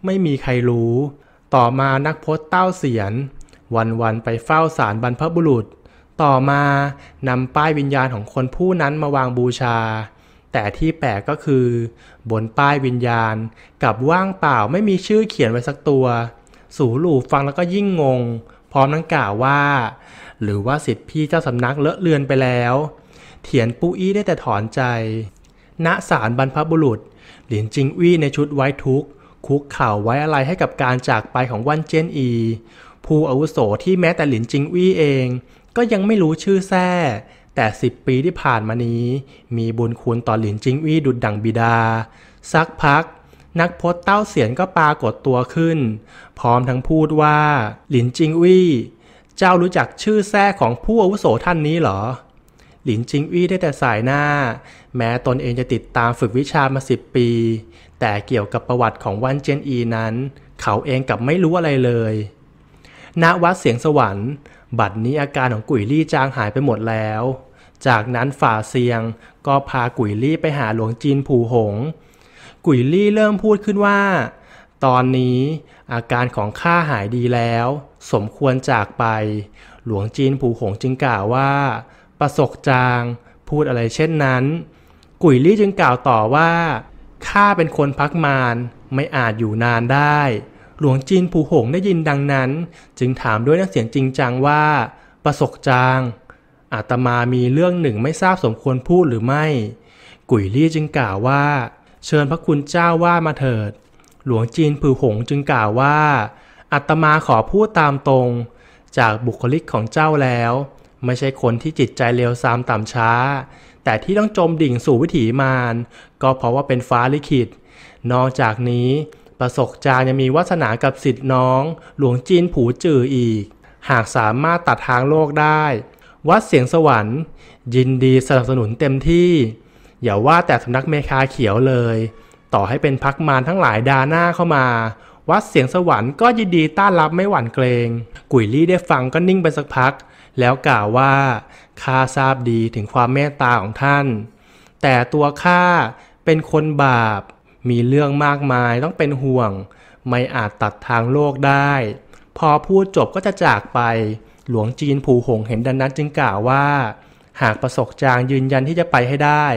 Speaker 1: ไม่มีใครรู้ ต่อมานักพจน์เต้าเสียนวันๆไปเฝ้าสารบรรพบุรุษ ต่อมานำป้ายวิญญาณของคนผู้นั้นมาวางบูชา แต่ที่แปลกก็คือ บนป้ายวิญญาณกับว่างเปล่าไม่มีชื่อเขียนไว้สักตัว สูหลูฟังแล้วก็ยิ่งงง พร้อมนั้งกล่าวว่า หรือว่าสิทธิพี่เจ้าสำนักเลอะเลือนไปแล้วเถียนปูอี้ได้แต่ถอนใจ ณสารบรรพบุรุษ หลินจิงอี้ในชุดไว้ทุก คุกเข่าไว้อะไรให้กับการจากไปของวันเจนอีผู้อาวุโสที่แม้แต่หลินจิงอี้เองก็ยังไม่รู้ชื่อแท้แต่สิบปีที่ผ่านมานี้ มีบุญคุณต่อหลินจิงอี้ดุดดังบิดา สักพัก นักพจน์เต้าเสียนก็ปรากฏตัวขึ้น พร้อมทั้งพูดว่าหลินจิงอี้ เจ้ารู้จักชื่อแท้ของผู้อาวุโสท่านนี้เหรอ หลินจิงอี้ได้แต่สายหน้า แม้ตนเองจะติดตามฝึกวิชามาสิบปี แต่เกี่ยวกับประวัติของวันเจนอีนั้น เขาเองกับไม่รู้อะไรเลยณวัดเสียงสวรรค์ บัดนี้อาการของกุยลี่จางหายไปหมดแล้ว จากนั้นฝ่าเสียงก็พากุยลี่ไปหาหลวงจีนผูหง กุยลี่เริ่มพูดขึ้นว่า ตอนนี้อาการของข้าหายดีแล้ว สมควรจากไป หลวงจีนผูหงจึงกล่าวว่า ประสกจางพูดอะไรเช่นนั้น กุยลี่จึงกล่าวต่อว่าข้าเป็นคนพักมานไม่อาจอยู่นานได้หลวงจีนผูหงได้ยินดังนั้น จึงถามด้วยน้ำเสียงจริงจังว่า ประสกจางอาตมา มีเรื่องหนึ่งไม่ทราบสมควรพูดหรือไม่ กุยลี่จึงกล่าวว่า เชิญพระคุณเจ้าว่ามาเถิด หลวงจีนผูหงจึงกล่าวว่าอาตมาขอพูดตามตรง จากบุคลิกของเจ้าแล้ว ไม่ใช่คนที่จิตใจเลวซามต่ำช้า แต่ที่ต้องจมดิ่งสู่วิถีมารก็เพราะว่าเป็นฟ้าลิขิตนอกจากนี้ประสบจางยังมีวาสนากับสิทธิน้อง หลวงจีนผูจื่ออีก หากสามารถตัดทางโลกได้ วัดเสียงสวรรค์ ยินดีสนับสนุนเต็มที่ อย่าว่าแต่สำนักเมคาเขียวเลย ต่อให้เป็นพักมารทั้งหลายดาหน้าเข้ามา วัดเสียงสวรรค์ก็ยินดีต้านรับไม่หวั่นเกรง กุยลี่ได้ฟังก็นิ่งไปสักพัก แล้วกล่าวว่าข้าทราบดีถึงความเมตตาของท่าน แต่ตัวข้าเป็นคนบาปมีเรื่องมากมายต้องเป็นห่วง ไม่อาจตัดทางโลกได้ พอพูดจบก็จะจากไป หลวงจีนผูหงเห็นดังนั้นจึงกล่าวว่า หากประสกจางยืนยันที่จะไปให้ได้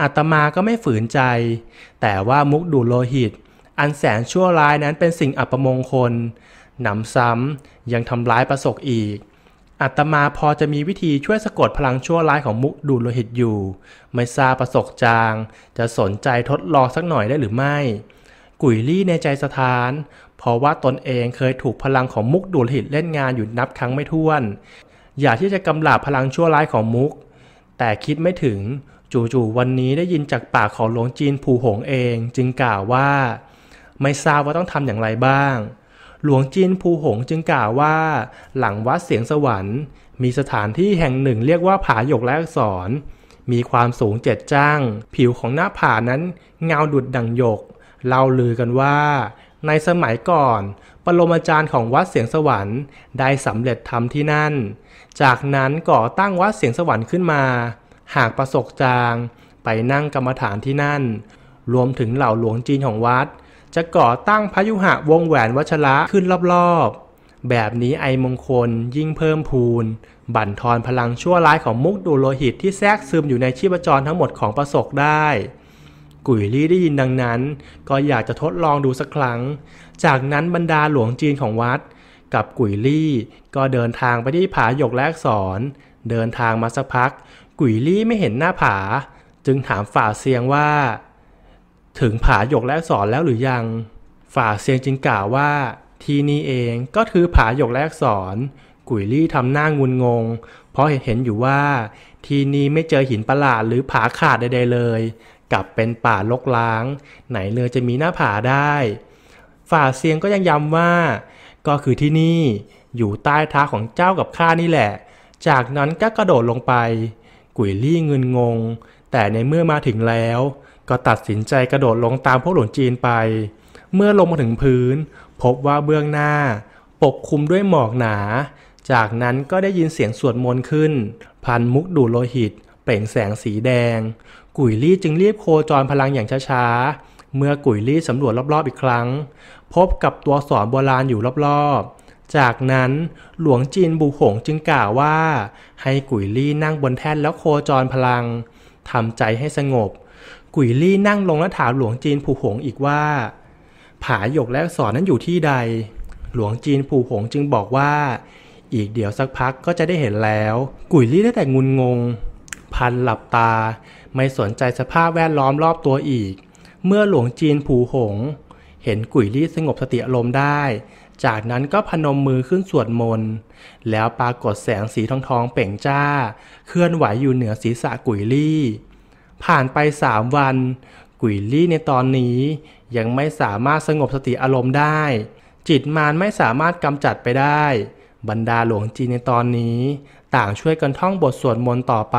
Speaker 1: อาตมาก็ไม่ฝืนใจ แต่ว่ามุกดูโลหิต อันแสนชั่วร้ายนั้นเป็นสิ่งอัปมงคลหนำซ้ำยังทำร้ายประสกอีกอัตมาพอจะมีวิธีช่วยสะกดพลังชั่วร้ายของมุกดูดโลหิตอยู่ ไม่ทราบประสกจางจะสนใจทดลองสักหน่อยได้หรือไม่ กุยลี่ในใจสถาน เพราะว่าตนเองเคยถูกพลังของมุกดูดโลหิตเล่นงานอยู่นับครั้งไม่ถ้วน อยากที่จะกำลาบพลังชั่วร้ายของมุก แต่คิดไม่ถึง จู่ๆวันนี้ได้ยินจากปากของหลวงจีนผูหงเอง จึงกล่าวว่า ไม่ทราบว่าต้องทำอย่างไรบ้างหลวงจีนภูหงจึงกล่าวว่า หลังวัดเสียงสวรรค์ มีสถานที่แห่งหนึ่งเรียกว่า ผาหยกและอักษร มีความสูงเจ็ดจ้าง ผิวของหน้าผานั้นเงาดุดดังหยกเล่าลือกันว่า ในสมัยก่อน ปรมาจารย์ของวัดเสียงสวรรค์ได้สำเร็จทำที่นั่น จากนั้นก่อตั้งวัดเสียงสวรรค์ขึ้นมา หากประสบจางไปนั่งกรรมฐานที่นั่น รวมถึงเหล่าหลวงจีนของวัดจะก่อตั้งพายุหะวงแหวนวัชระขึ้นรอบๆ แบบนี้ไอมงคลยิ่งเพิ่มพูนบั่นทอนพลังชั่วร้ายของมุกดูโลหิตที่แทรกซึมอยู่ในชีพจรทั้งหมดของประสกได้ กุยลี่ได้ยินดังนั้นก็อยากจะทดลองดูสักครั้งจากนั้นบรรดาหลวงจีนของวัด กับกุยลี่ ก็เดินทางไปที่ผาหยกแลกสอน เดินทางมาสักพัก กุยลี่ไม่เห็นหน้าผา จึงถามฝ่าเสียงว่าถึงผาหยกและสอนแล้วหรือยัง ฝ่าเซียงจิงกล่าวว่า ที่นี่เองก็คือผาหยกและสอน กุยลี่ทำหน้างุนงง เพราะเห็นอยู่ว่า ที่นี่ไม่เจอหินประหลาดหรือผาขาดใดๆเลย กลับเป็นป่าลกล้าง ไหนเลือจะมีหน้าผาได้ ฝ่าเซียงก็ยังย้ำว่า ก็คือที่นี่อยู่ใต้ท้าของเจ้ากับข้านี่แหละ จากนั้นก็กระโดดลงไป กุยลี่เงินงงแต่ในเมื่อมาถึงแล้ว ก็ตัดสินใจกระโดดลงตามพวกหลวงจีนไป เมื่อลงมาถึงพื้น พบว่าเบื้องหน้าปกคลุมด้วยหมอกหนา จากนั้นก็ได้ยินเสียงสวดมนต์ขึ้น พันมุกดูโลหิตเปล่งแสงสีแดง กุยลี่จึงรีบโคจรพลังอย่างช้าๆ เมื่อกุยลี่สำรวจรอบๆอีกครั้ง พบกับตัวสอนโบราณอยู่รอบๆ จากนั้นหลวงจีนบูหงจึงกล่าวว่า ให้กุยลี่นั่งบนแท่นแล้วโคจรพลังทำใจให้สงบ กุยลี่นั่งลงและถามหลวงจีนผูหงอีกว่า ผาหยกและสอนนั้นอยู่ที่ใด หลวงจีนผูหงจึงบอกว่า อีกเดี๋ยวสักพักก็จะได้เห็นแล้ว กุยลี่ได้แต่งุนงงพันหลับตาไม่สนใจสภาพแวดล้อมรอบตัวอีก เมื่อหลวงจีนผูหง เห็นกุยลี่สงบสติอารมณ์ได้จากนั้นก็พนมมือขึ้นสวดมนต์แล้วปรากฏแสงสีทองทองเป่งจ้า เคลื่อนไหวอยู่เหนือศีรษะกุยลี่ ผ่านไปสามวัน กุยลี่ในตอนนี้ยังไม่สามารถสงบสติอารมณ์ได้ จิตมารไม่สามารถกำจัดไปได้ บรรดาหลวงจีนในตอนนี้ ต่างช่วยกันท่องบทสวดมนต์ต่อไป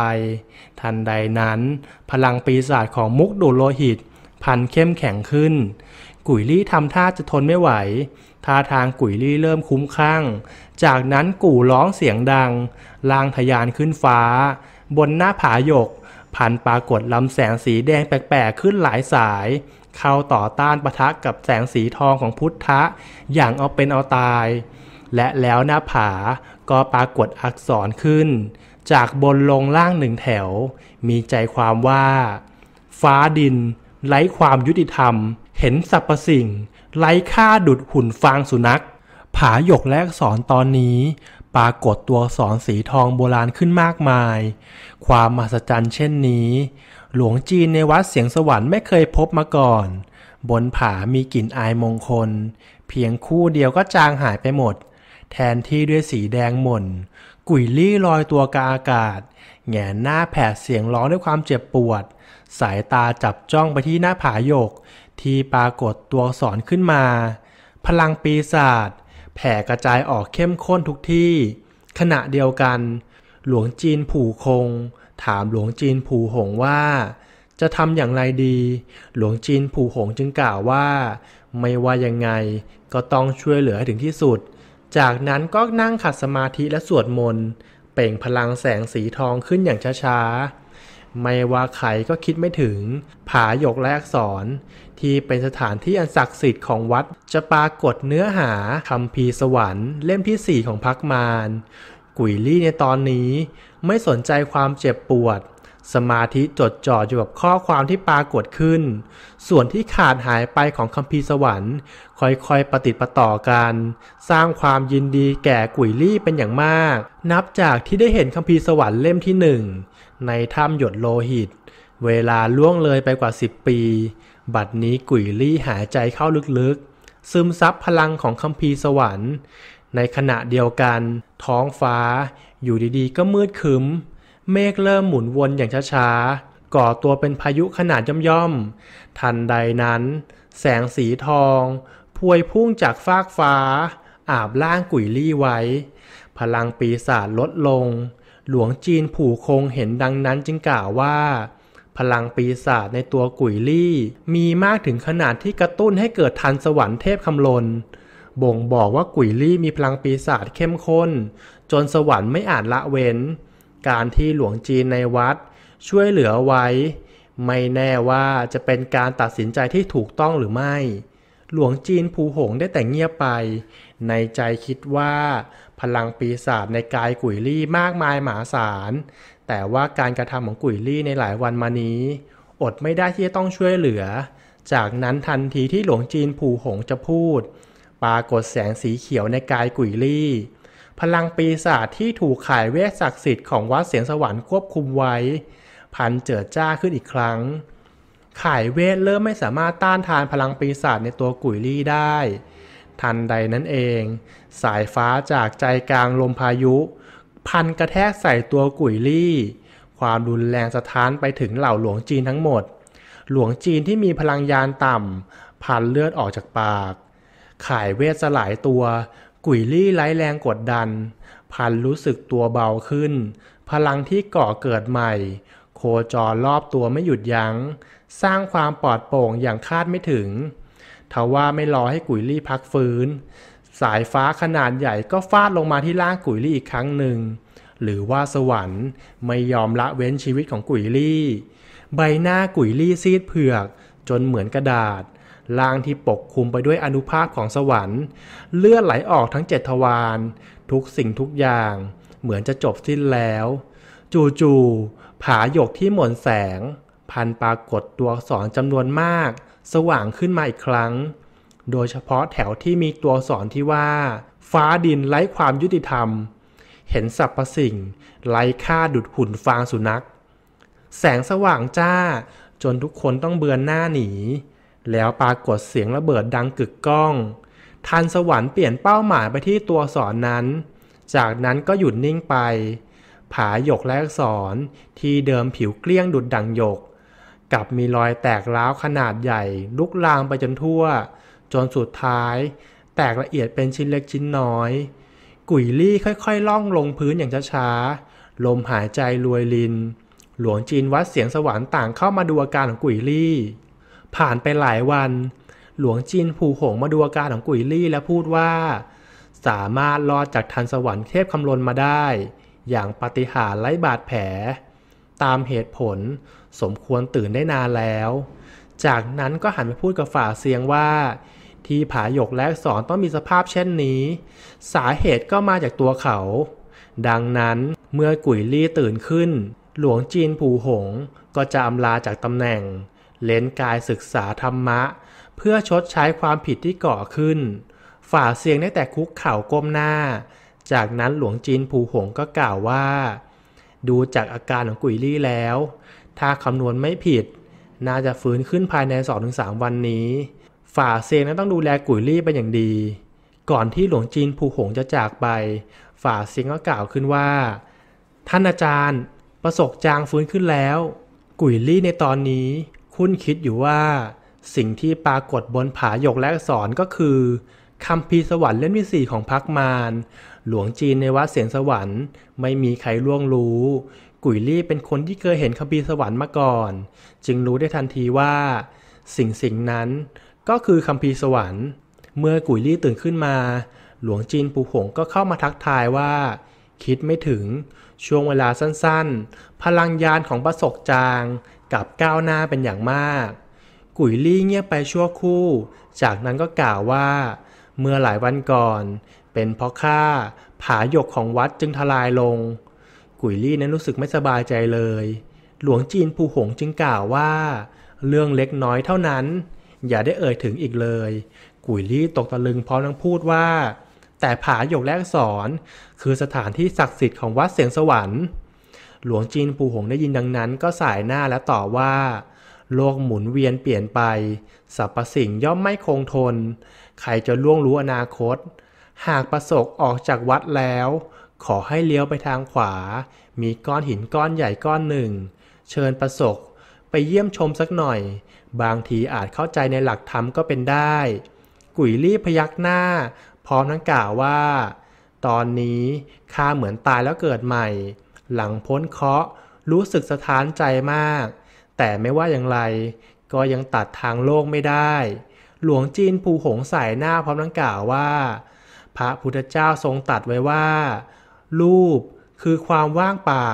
Speaker 1: ทันใดนั้น พลังปีศาจของมุกดูโลหิต พันเข้มแข็งขึ้น กุยลี่ทำท่าจะทนไม่ไหวท่าทางกุยลี่เริ่มคุ้มข้างจากนั้นกู่ร้องเสียงดัง ลางทยานขึ้นฟ้า บนหน้าผาหยก่ันปรากฏลำแสงสีแดงแปลก ๆ ขึ้นหลายสาย เข้าต่อต้านปะทะกับแสงสีทองของพุทธะอย่างเอาเป็นเอาตาย และแล้วหน้าผาก็ปรากฏอักษรขึ้น จากบนลงล่างหนึ่งแถว มีใจความว่า ฟ้าดินไร้ความยุติธรรม เห็นสรรพสิ่งไร้ค่าดุดหุ่นฟางสุนัขผาหยกและอักษรตอนนี้ ปรากฏตัวอักษรสีทองโบราณขึ้นมากมาย ความมหัศจรรย์เช่นนี้ หลวงจีนในวัดเสียงสวรรค์ไม่เคยพบมาก่อน บนผา มีกลิ่นอายมงคล เพียงคู่เดียวก็จางหายไปหมด แทนที่ด้วยสีแดงหม่นกุยลี่ลอยตัวกาอากาศแงนหน้าแผดเสียงร้องด้วยความเจ็บปวด สายตาจับจ้องไปที่หน้าผาหยกที่ปรากฏตัวสอนขึ้นมา พลังปีศาจแผ่กระจายออกเข้มข้นทุกที่ ขณะเดียวกัน หลวงจีนผู่คง ถามหลวงจีนผู่หงว่า จะทำอย่างไรดี หลวงจีนผู่หงจึงกล่าวว่า ไม่ว่ายังไงก็ต้องช่วยเหลือให้ถึงที่สุด จากนั้นก็นั่งขัดสมาธิและสวดมนต์เป่งพลังแสงสีทองขึ้นอย่างช้าๆไม่ว่าใครก็คิดไม่ถึงผาหยกและอักษรที่เป็นสถานที่อันศักดิ์สิทธิ์ของวัดจะปรากฏเนื้อหาคำพีสวรรค์เล่มที่ 4 ของพักมารกุยลี่ในตอนนี้ ไม่สนใจความเจ็บปวด สมาธิจดจ่ออยู่กับข้อความที่ปรากฏขึ้น ส่วนที่ขาดหายไปของคำพีสวรรค์ ค่อยๆ ปฏิติประต่อกัน สร้างความยินดีแก่กุยลี่เป็นอย่างมาก นับจากที่ได้เห็นคำพีสวรรค์เล่มที่หนึ่งในถ้ำหยดโลหิต เวลาล่วงเลยไปกว่า 10 ปีบัดนี้กุยลี่หายใจเข้าลึกๆ ซึมซับพลังของคัมภีร์สวรรค์ ในขณะเดียวกัน ท้องฟ้าอยู่ดีๆก็มืดคึมเมฆเริ่มหมุนวนอย่างช้าๆ ก่อตัวเป็นพายุขนาดย่อมๆ ทันใดนั้น แสงสีทอง พวยพุ่งจากฟากฟ้า อาบล่างกุยลี่ไว้ พลังปีศาจลดลง หลวงจีนผู่คงเห็นดังนั้นจึงกล่าวว่าพลังปีศาจในตัวกุยลี่มีมากถึงขนาดที่กระตุ้นให้เกิดทันสวรรค์เทพคำลน บ่งบอกว่ากุยลี่มีพลังปีศาจเข้มข้น จนสวรรค์ไม่อาจละเว้น การที่หลวงจีนในวัด ช่วยเหลือไว้ ไม่แน่ว่าจะเป็นการตัดสินใจที่ถูกต้องหรือไม่ หลวงจีนผูหงได้แต่เงียบไป ในใจคิดว่า พลังปีศาจในกายกุยลี่มากมายมหาศาลแต่ว่าการกระทำของกุยลี่ในหลายวันมานี้ อดไม่ได้ที่จะต้องช่วยเหลือ จากนั้นทันทีที่หลวงจีนผู่หงจะพูด ปรากฏแสงสีเขียวในกายกุยลี่ พลังปีศาจที่ถูกขายเวทศักดิ์สิทธิ์ของวัดเสียงสวรรค์ควบคุมไว้ พันเจิดจ้าขึ้นอีกครั้งขายเวทเริ่มไม่สามารถต้านทานพลังปีศาจในตัวกุยลี่ได้ ทันใดนั้นเอง สายฟ้าจากใจกลางลมพายุพันกระแทกใส่ตัวกุยลี่ ความรุนแรงสะท้านไปถึงเหล่าหลวงจีนทั้งหมด หลวงจีนที่มีพลังยานต่ำพันเลือดออกจากปาก ขายเวทสลายตัว กุยลี่ไร้แรงกดดัน พันรู้สึกตัวเบาขึ้น พลังที่ก่อเกิดใหม่ โคจรรอบตัวไม่หยุดยัง้ง สร้างความปลอดโปร่งอย่างคาดไม่ถึง ทว่าไม่รอให้กุยลี่พักฟื้นสายฟ้าขนาดใหญ่ก็ฟาดลงมาที่ร่างกุยลี่อีกครั้งหนึ่ง หรือว่าสวรรค์ไม่ยอมละเว้นชีวิตของกุยลี่ ใบหน้ากุยลี่ซีดเผือกจนเหมือนกระดาษ ร่างที่ปกคลุมไปด้วยอนุภาคของสวรรค์ เลือดไหลออกทั้งเจ็ดทวาร ทุกสิ่งทุกอย่างเหมือนจะจบสิ้นแล้ว จูจ่ๆผาหยกที่หมุนแสง พันปรากฏตัวอักษรจำนวนมาก สว่างขึ้นมาอีกครั้งโดยเฉพาะแถวที่มีตัวสอนที่ว่า ฟ้าดินไร้ความยุติธรรม เห็นสรรพสิ่งไร้ค่าดุดหุ่นฟางสุนัข แสงสว่างจ้าจนทุกคนต้องเบือนหน้าหนี แล้วปรากฏเสียงระเบิดดังกึกก้อง ทันสวรรค์เปลี่ยนเป้าหมายไปที่ตัวสอนนั้น จากนั้นก็หยุดนิ่งไปผาหยกและอนที่เดิมผิวเกลี้ยงดุดดังหยก กลับมีรอยแตกร้าวขนาดใหญ่ ลุกลามไปจนทั่วจนสุดท้าย แตกละเอียดเป็นชิ้นเล็กชิ้นน้อย กุยลี่ค่อยๆล่องลงพื้นอย่างช้าๆ ลมหายใจรวยลิน หลวงจีนวัดเสียงสวรรค์ต่างเข้ามาดูอาการของกุยลี่ ผ่านไปหลายวัน หลวงจีนผูหงมาดูอาการของกุยลี่และพูดว่า สามารถรอดจากทันสวรรค์เทพคำลนมาได้ อย่างปฏิหารไร้บาดแผล ตามเหตุผลสมควรตื่นได้นานแล้ว จากนั้นก็หันไปพูดกับฝ่าเสียงว่าที่ผาหยกและอนต้องมีสภาพเช่นนี้ สาเหตุก็มาจากตัวเขา ดังนั้นเมื่อกุยลี่ตื่นขึ้น หลวงจีน ผูหงก็จะอำลาจากตำแหน่ง เล่นกายศึกษา ธรรมะ เพื่อชดใช้ความผิดที่ก่อขึ้น ฝ่าเสียงได้แต่คุกเข่าก้มหน้า จากนั้นหลวงจีน ผูหงก็กล่าวว่า ดูจากอาการของกุยลี่แล้ว ถ้าคำนวณไม่ผิด น่าจะฟื้นขึ้นภายใน2-3วันนี้ฝ่าเซียงนั้นต้องดูแลกุยลี่เป็นอย่างดี ก่อนที่หลวงจีนภูหงจะจากไป ฝ่าเซียงก็กล่าวขึ้นว่า ท่านอาจารย์ประสบจางฟื้นขึ้นแล้ว กุยลี่ในตอนนี้คุ้นคิดอยู่ว่าสิ่งที่ปรากฏบนผาหยกและสอนก็คือคำพีสวรรค์เล่นวิสีของพักมารหลวงจีนในวัดเสียงสวรรค์ไม่มีใครล่วงรู้ กุยลี่เป็นคนที่เคยเห็นคำพีสวรรค์มาก่อน จึงรู้ได้ทันทีว่า สิ่งสิ่งนั้นก็คือคัมภีร์สวรรค์ เมื่อกุยลี่ตื่นขึ้นมา หลวงจีนปูหงก็เข้ามาทักทายว่า คิดไม่ถึงช่วงเวลาสั้นๆ พลังยานของประสกจางกับก้าวหน้าเป็นอย่างมาก กุยลี่เงียบไปชั่วคู่ จากนั้นก็กล่าวว่า เมื่อหลายวันก่อนเป็นเพราะข้าผาหยกของวัดจึงทลายลง กุยลี่นั้นรู้สึกไม่สบายใจเลย หลวงจีนผู้หงจึงกล่าวว่า เรื่องเล็กน้อยเท่านั้นอย่าได้เอ่ยถึงอีกเลย กุยลี่ตกตะลึงพร้อมทั้งพูดว่า แต่ผาหยกและอักษรคือสถานที่ศักดิ์สิทธิ์ของวัดเสียงสวรรค์ หลวงจีนปูหงได้ยินดังนั้นก็สายหน้าและต่อว่า โลกหมุนเวียนเปลี่ยนไปสรรพสิ่งย่อมไม่คงทน ใครจะล่วงรู้อนาคต หากประสบออกจากวัดแล้ว ขอให้เลี้ยวไปทางขวา มีก้อนหินก้อนใหญ่ก้อนหนึ่ง เชิญประสบไปเยี่ยมชมสักหน่อยบางทีอาจเข้าใจในหลักธรรมก็เป็นได้ กุ๋ยรีพยักหน้า พร้อมทั้งกล่าวว่า ตอนนี้ข้าเหมือนตายแล้วเกิดใหม่ หลังพ้นเคราะห์รู้สึกสะท้านใจมาก แต่ไม่ว่าอย่างไรก็ยังตัดทางโลกไม่ได้ หลวงจีนภูหงสายหน้าพร้อมทั้งกล่าวว่า พระพุทธเจ้าทรงตัดไว้ว่า รูปคือความว่างเปล่า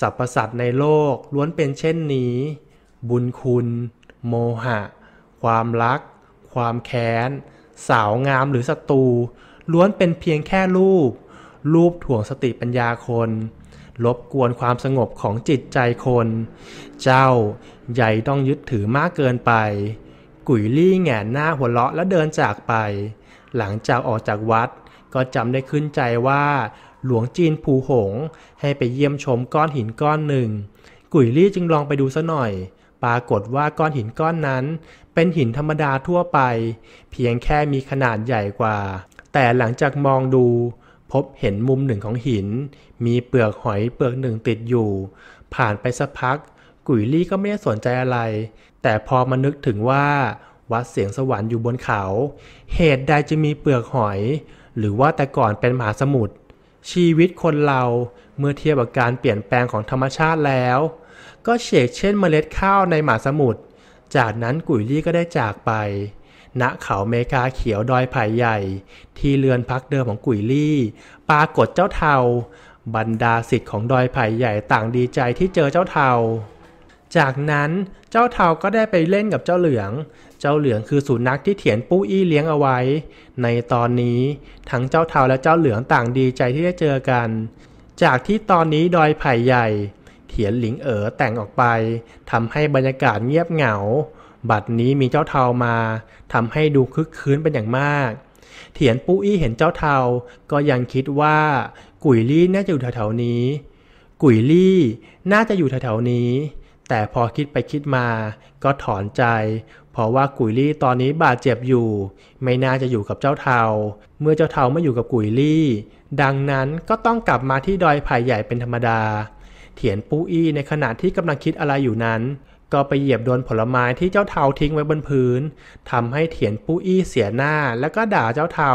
Speaker 1: สรรพสัตว์ในโลกล้วนเป็นเช่นนี้ บุญคุณโมหะ ความรัก ความแค้น สาวงามหรือศัตรูล้วนเป็นเพียงแค่รูป รูปถ่วงสติปัญญาคน ลบกวนความสงบของจิตใจคน เจ้าใหญ่ต้องยึดถือมากเกินไป กุ๋ยลี่แงนหน้าหัวเราะแล้วเดินจากไป หลังจากออกจากวัดก็จำได้ขึ้นใจว่า หลวงจีนภูหง ให้ไปเยี่ยมชมก้อนหินก้อนหนึ่ง กุ๋ยลี่จึงลองไปดูซะหน่อยปรากฏว่าก้อนหินก้อนนั้นเป็นหินธรรมดาทั่วไป เพียงแค่มีขนาดใหญ่กว่า แต่หลังจากมองดู พบเห็นมุมหนึ่งของหิน มีเปลือกหอยเปลือกหนึ่งติดอยู่ ผ่านไปสักพัก กุ๋ยลี่ก็ไม่ได้สนใจอะไร แต่พอมานึกถึงว่าวัดเสียงสวรรค์อยู่บนเขา เหตุใดจะมีเปลือกหอย หรือว่าแต่ก่อนเป็นมหาสมุทรชีวิตคนเราเมื่อเทียบกับการเปลี่ยนแปลงของธรรมชาติแล้วก็เฉกเช่นเมล็ดข้าวในหมาสมุทรจากนั้นกุยลี่ก็ได้จากไป ณ เขาเมกาเขียวดอยไผ่ใหญ่ ที่เรือนพักเดิมของกุยลี่ ปรากฏเจ้าเทาบรรดาสิทธิ์ของดอยไผ่ใหญ่ต่างดีใจที่เจอเจ้าเทาจากนั้นเจ้าเทาก็ได้ไปเล่นกับเจ้าเหลือง เจ้าเหลืองคือสุนัขที่เถียนปู้อี้เลี้ยงเอาไว้ ในตอนนี้ทั้งเจ้าเทาและเจ้าเหลืองต่างดีใจที่ได้เจอกัน จากที่ตอนนี้ดอยไผ่ใหญ่เถียนหลิงเอ๋อแต่งออกไปทำให้บรรยากาศเงียบเหงา บัดนี้มีเจ้าเทามาทำให้ดูคึกคืนเป็นอย่างมากเถียนปู้อี้เห็นเจ้าเทาก็ยังคิดว่า กุยลี่น่าจะอยู่แถวๆนี้ กุยลี่น่าจะอยู่แถวๆนี้ แต่พอคิดไปคิดมาก็ถอนใจ เพราะว่ากุยลี่ตอนนี้บาดเจ็บอยู่ ไม่น่าจะอยู่กับเจ้าเทาเมื่อเจ้าเทาไม่อยู่กับกุยลี่ ดังนั้นก็ต้องกลับมาที่ดอยไผ่ใหญ่เป็นธรรมดาเถียนปู้อี้ในขณะที่กำลังคิดอะไรอยู่นั้น ก็ไปเหยียบโดนผลไม้ที่เจ้าเทาทิ้งไว้บนพื้นทำให้เถียนปู้อี้เสียหน้าแล้วก็ด่าเจ้าเทา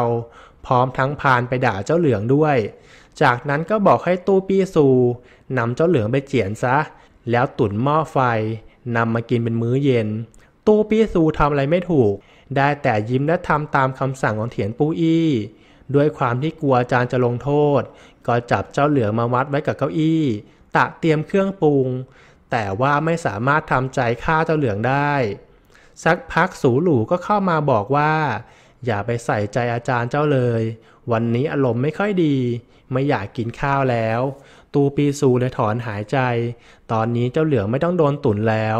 Speaker 1: พร้อมทั้งพานไปด่าเจ้าเหลืองด้วย จากนั้นก็บอกให้ตู้ปี้ซูนำเจ้าเหลืองไปเจียนซะ แล้วตุ่นหม้อไฟนำมากินเป็นมื้อเย็น ตู้ปี้ซูทำอะไรไม่ถูก ได้แต่ยิ้มและทำตามคำสั่งของเถียนปู้อี้ ด้วยความที่กลัวอาจารย์จะลงโทษ ก็จับเจ้าเหลืองมาวัดไว้กับเก้าอี้ตะเตรียมเครื่องปรุง แต่ว่าไม่สามารถทำใจฆ่าเจ้าเหลืองได้สักพักสูหลูก็เข้ามาบอกว่า อย่าไปใส่ใจอาจารย์เจ้าเลย วันนี้อารมณ์ไม่ค่อยดี ไม่อยากกินข้าวแล้ว ตูปีซูเลยถอนหายใจ ตอนนี้เจ้าเหลืองไม่ต้องโดนตุนแล้ว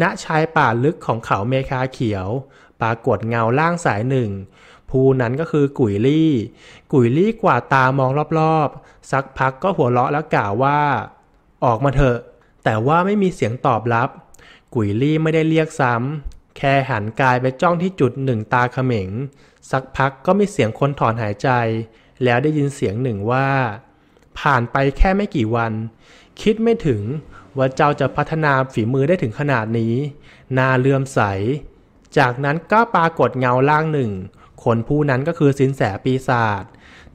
Speaker 1: ณชายป่าลึกของเขาเมคาเขียว ปรากฏเงาล่างสายหนึ่งผู้นั้นก็คือกุยลี่ กุยลี่กว่าตามองรอบๆสักพักก็หัวเราะแล้วกล่าวว่าออกมาเถอะ แต่ว่าไม่มีเสียงตอบรับ กุยลี่ไม่ได้เรียกซ้ำ แค่หันกายไปจ้องที่จุดหนึ่งตาเขม็ง สักพักก็มีเสียงคนถอนหายใจ แล้วได้ยินเสียงหนึ่งว่า ผ่านไปแค่ไม่กี่วัน คิดไม่ถึงว่าเจ้าจะพัฒนาฝีมือได้ถึงขนาดนี้นาเลื่อมใส จากนั้นก็ปรากฏเงาล่างหนึ่ง คนผู้นั้นก็คือสินแสปีศาจ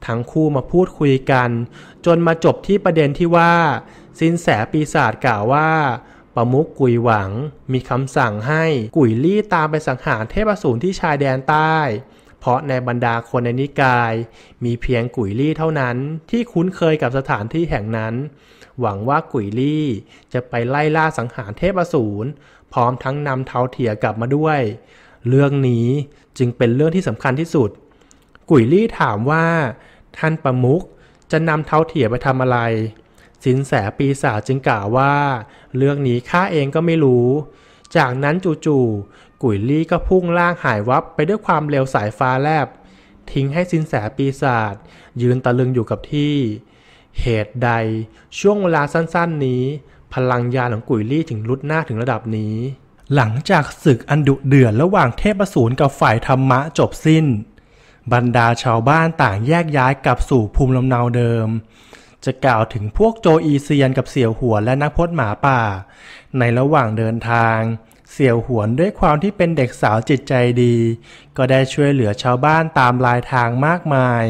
Speaker 1: ทั้งคู่มาพูดคุยกัน จนมาจบที่ประเด็นที่ว่าสินแสปีศาจกล่าวว่า ประมุกกุยหวังมีคำสั่งให้กุยลี่ตามไปสังหารเทพสูรที่ชายแดนใต้ เพราะในบรรดาคนในนิกายมีเพียงกุยลี่เท่านั้นที่คุ้นเคยกับสถานที่แห่งนั้น หวังว่ากุยลี่จะไปไล่ล่าสังหารเทพสูรพร้อมทั้งนำเท้าเถียกลับมาด้วย เรื่องนี้จึงเป็นเรื่องที่สำคัญที่สุด กุยลี่ถามว่า ท่านประมุกจะนำเท้าเถียไปทำอะไรสินแสปีศาจจึงกล่าวว่า เรื่องนี้ข้าเองก็ไม่รู้ จากนั้นจู่ๆกุยลี่ก็พุ่งล่างหายวับไปด้วยความเร็วสายฟ้าแลบทิ้งให้สินแสปีศาจยืนตะลึงอยู่กับที่ เหตุใดช่วงเวลาสั้นๆนี้ พลังยาของกุยลี่ถึงลุดหน้าถึงระดับนี้ หลังจากศึกอันดุเดือดระหว่างเทพสูรกับฝ่ายธรรมะจบสิ้น บรรดาชาวบ้านต่างแยกย้ายกลับสู่ภูมิลำเนาเดิมจะกล่าวถึงพวกโจอีเซียนกับเสี่ยวหัวและนักพจน์หมาป่า ในระหว่างเดินทาง เสี่ยวหวนด้วยความที่เป็นเด็กสาวจิตใจดีก็ได้ช่วยเหลือชาวบ้านตามลายทางมากมาย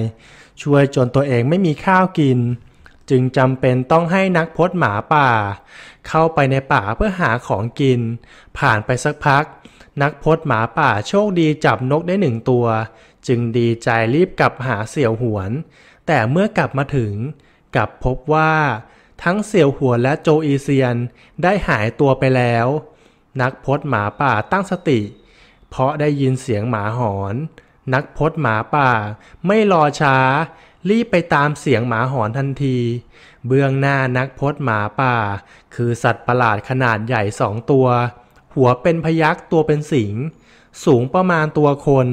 Speaker 1: ช่วยจนตัวเองไม่มีข้าวกิน จึงจำเป็นต้องให้นักพจน์หมาป่า เข้าไปในป่าเพื่อหาของกิน ผ่านไปสักพัก นักพจน์หมาป่าโชคดีจับนกได้หนึ่งตัว จึงดีใจรีบกลับหาเสี่ยวหวน แต่เมื่อกลับมาถึงกลับพบว่าทั้งเสี่ยวหัวและโจอีเซียนได้หายตัวไปแล้ว นักพศหมาป่าตั้งสติ เพราะได้ยินเสียงหมาหอน นักพศหมาป่า ไม่รอช้ารีบไปตามเสียงหมาหอนทันที เบื้องหน้านักพศหมาป่า คือสัตว์ประหลาดขนาดใหญ่สองตัว หัวเป็นพยักตัวเป็นสิง สูงประมาณตัวคน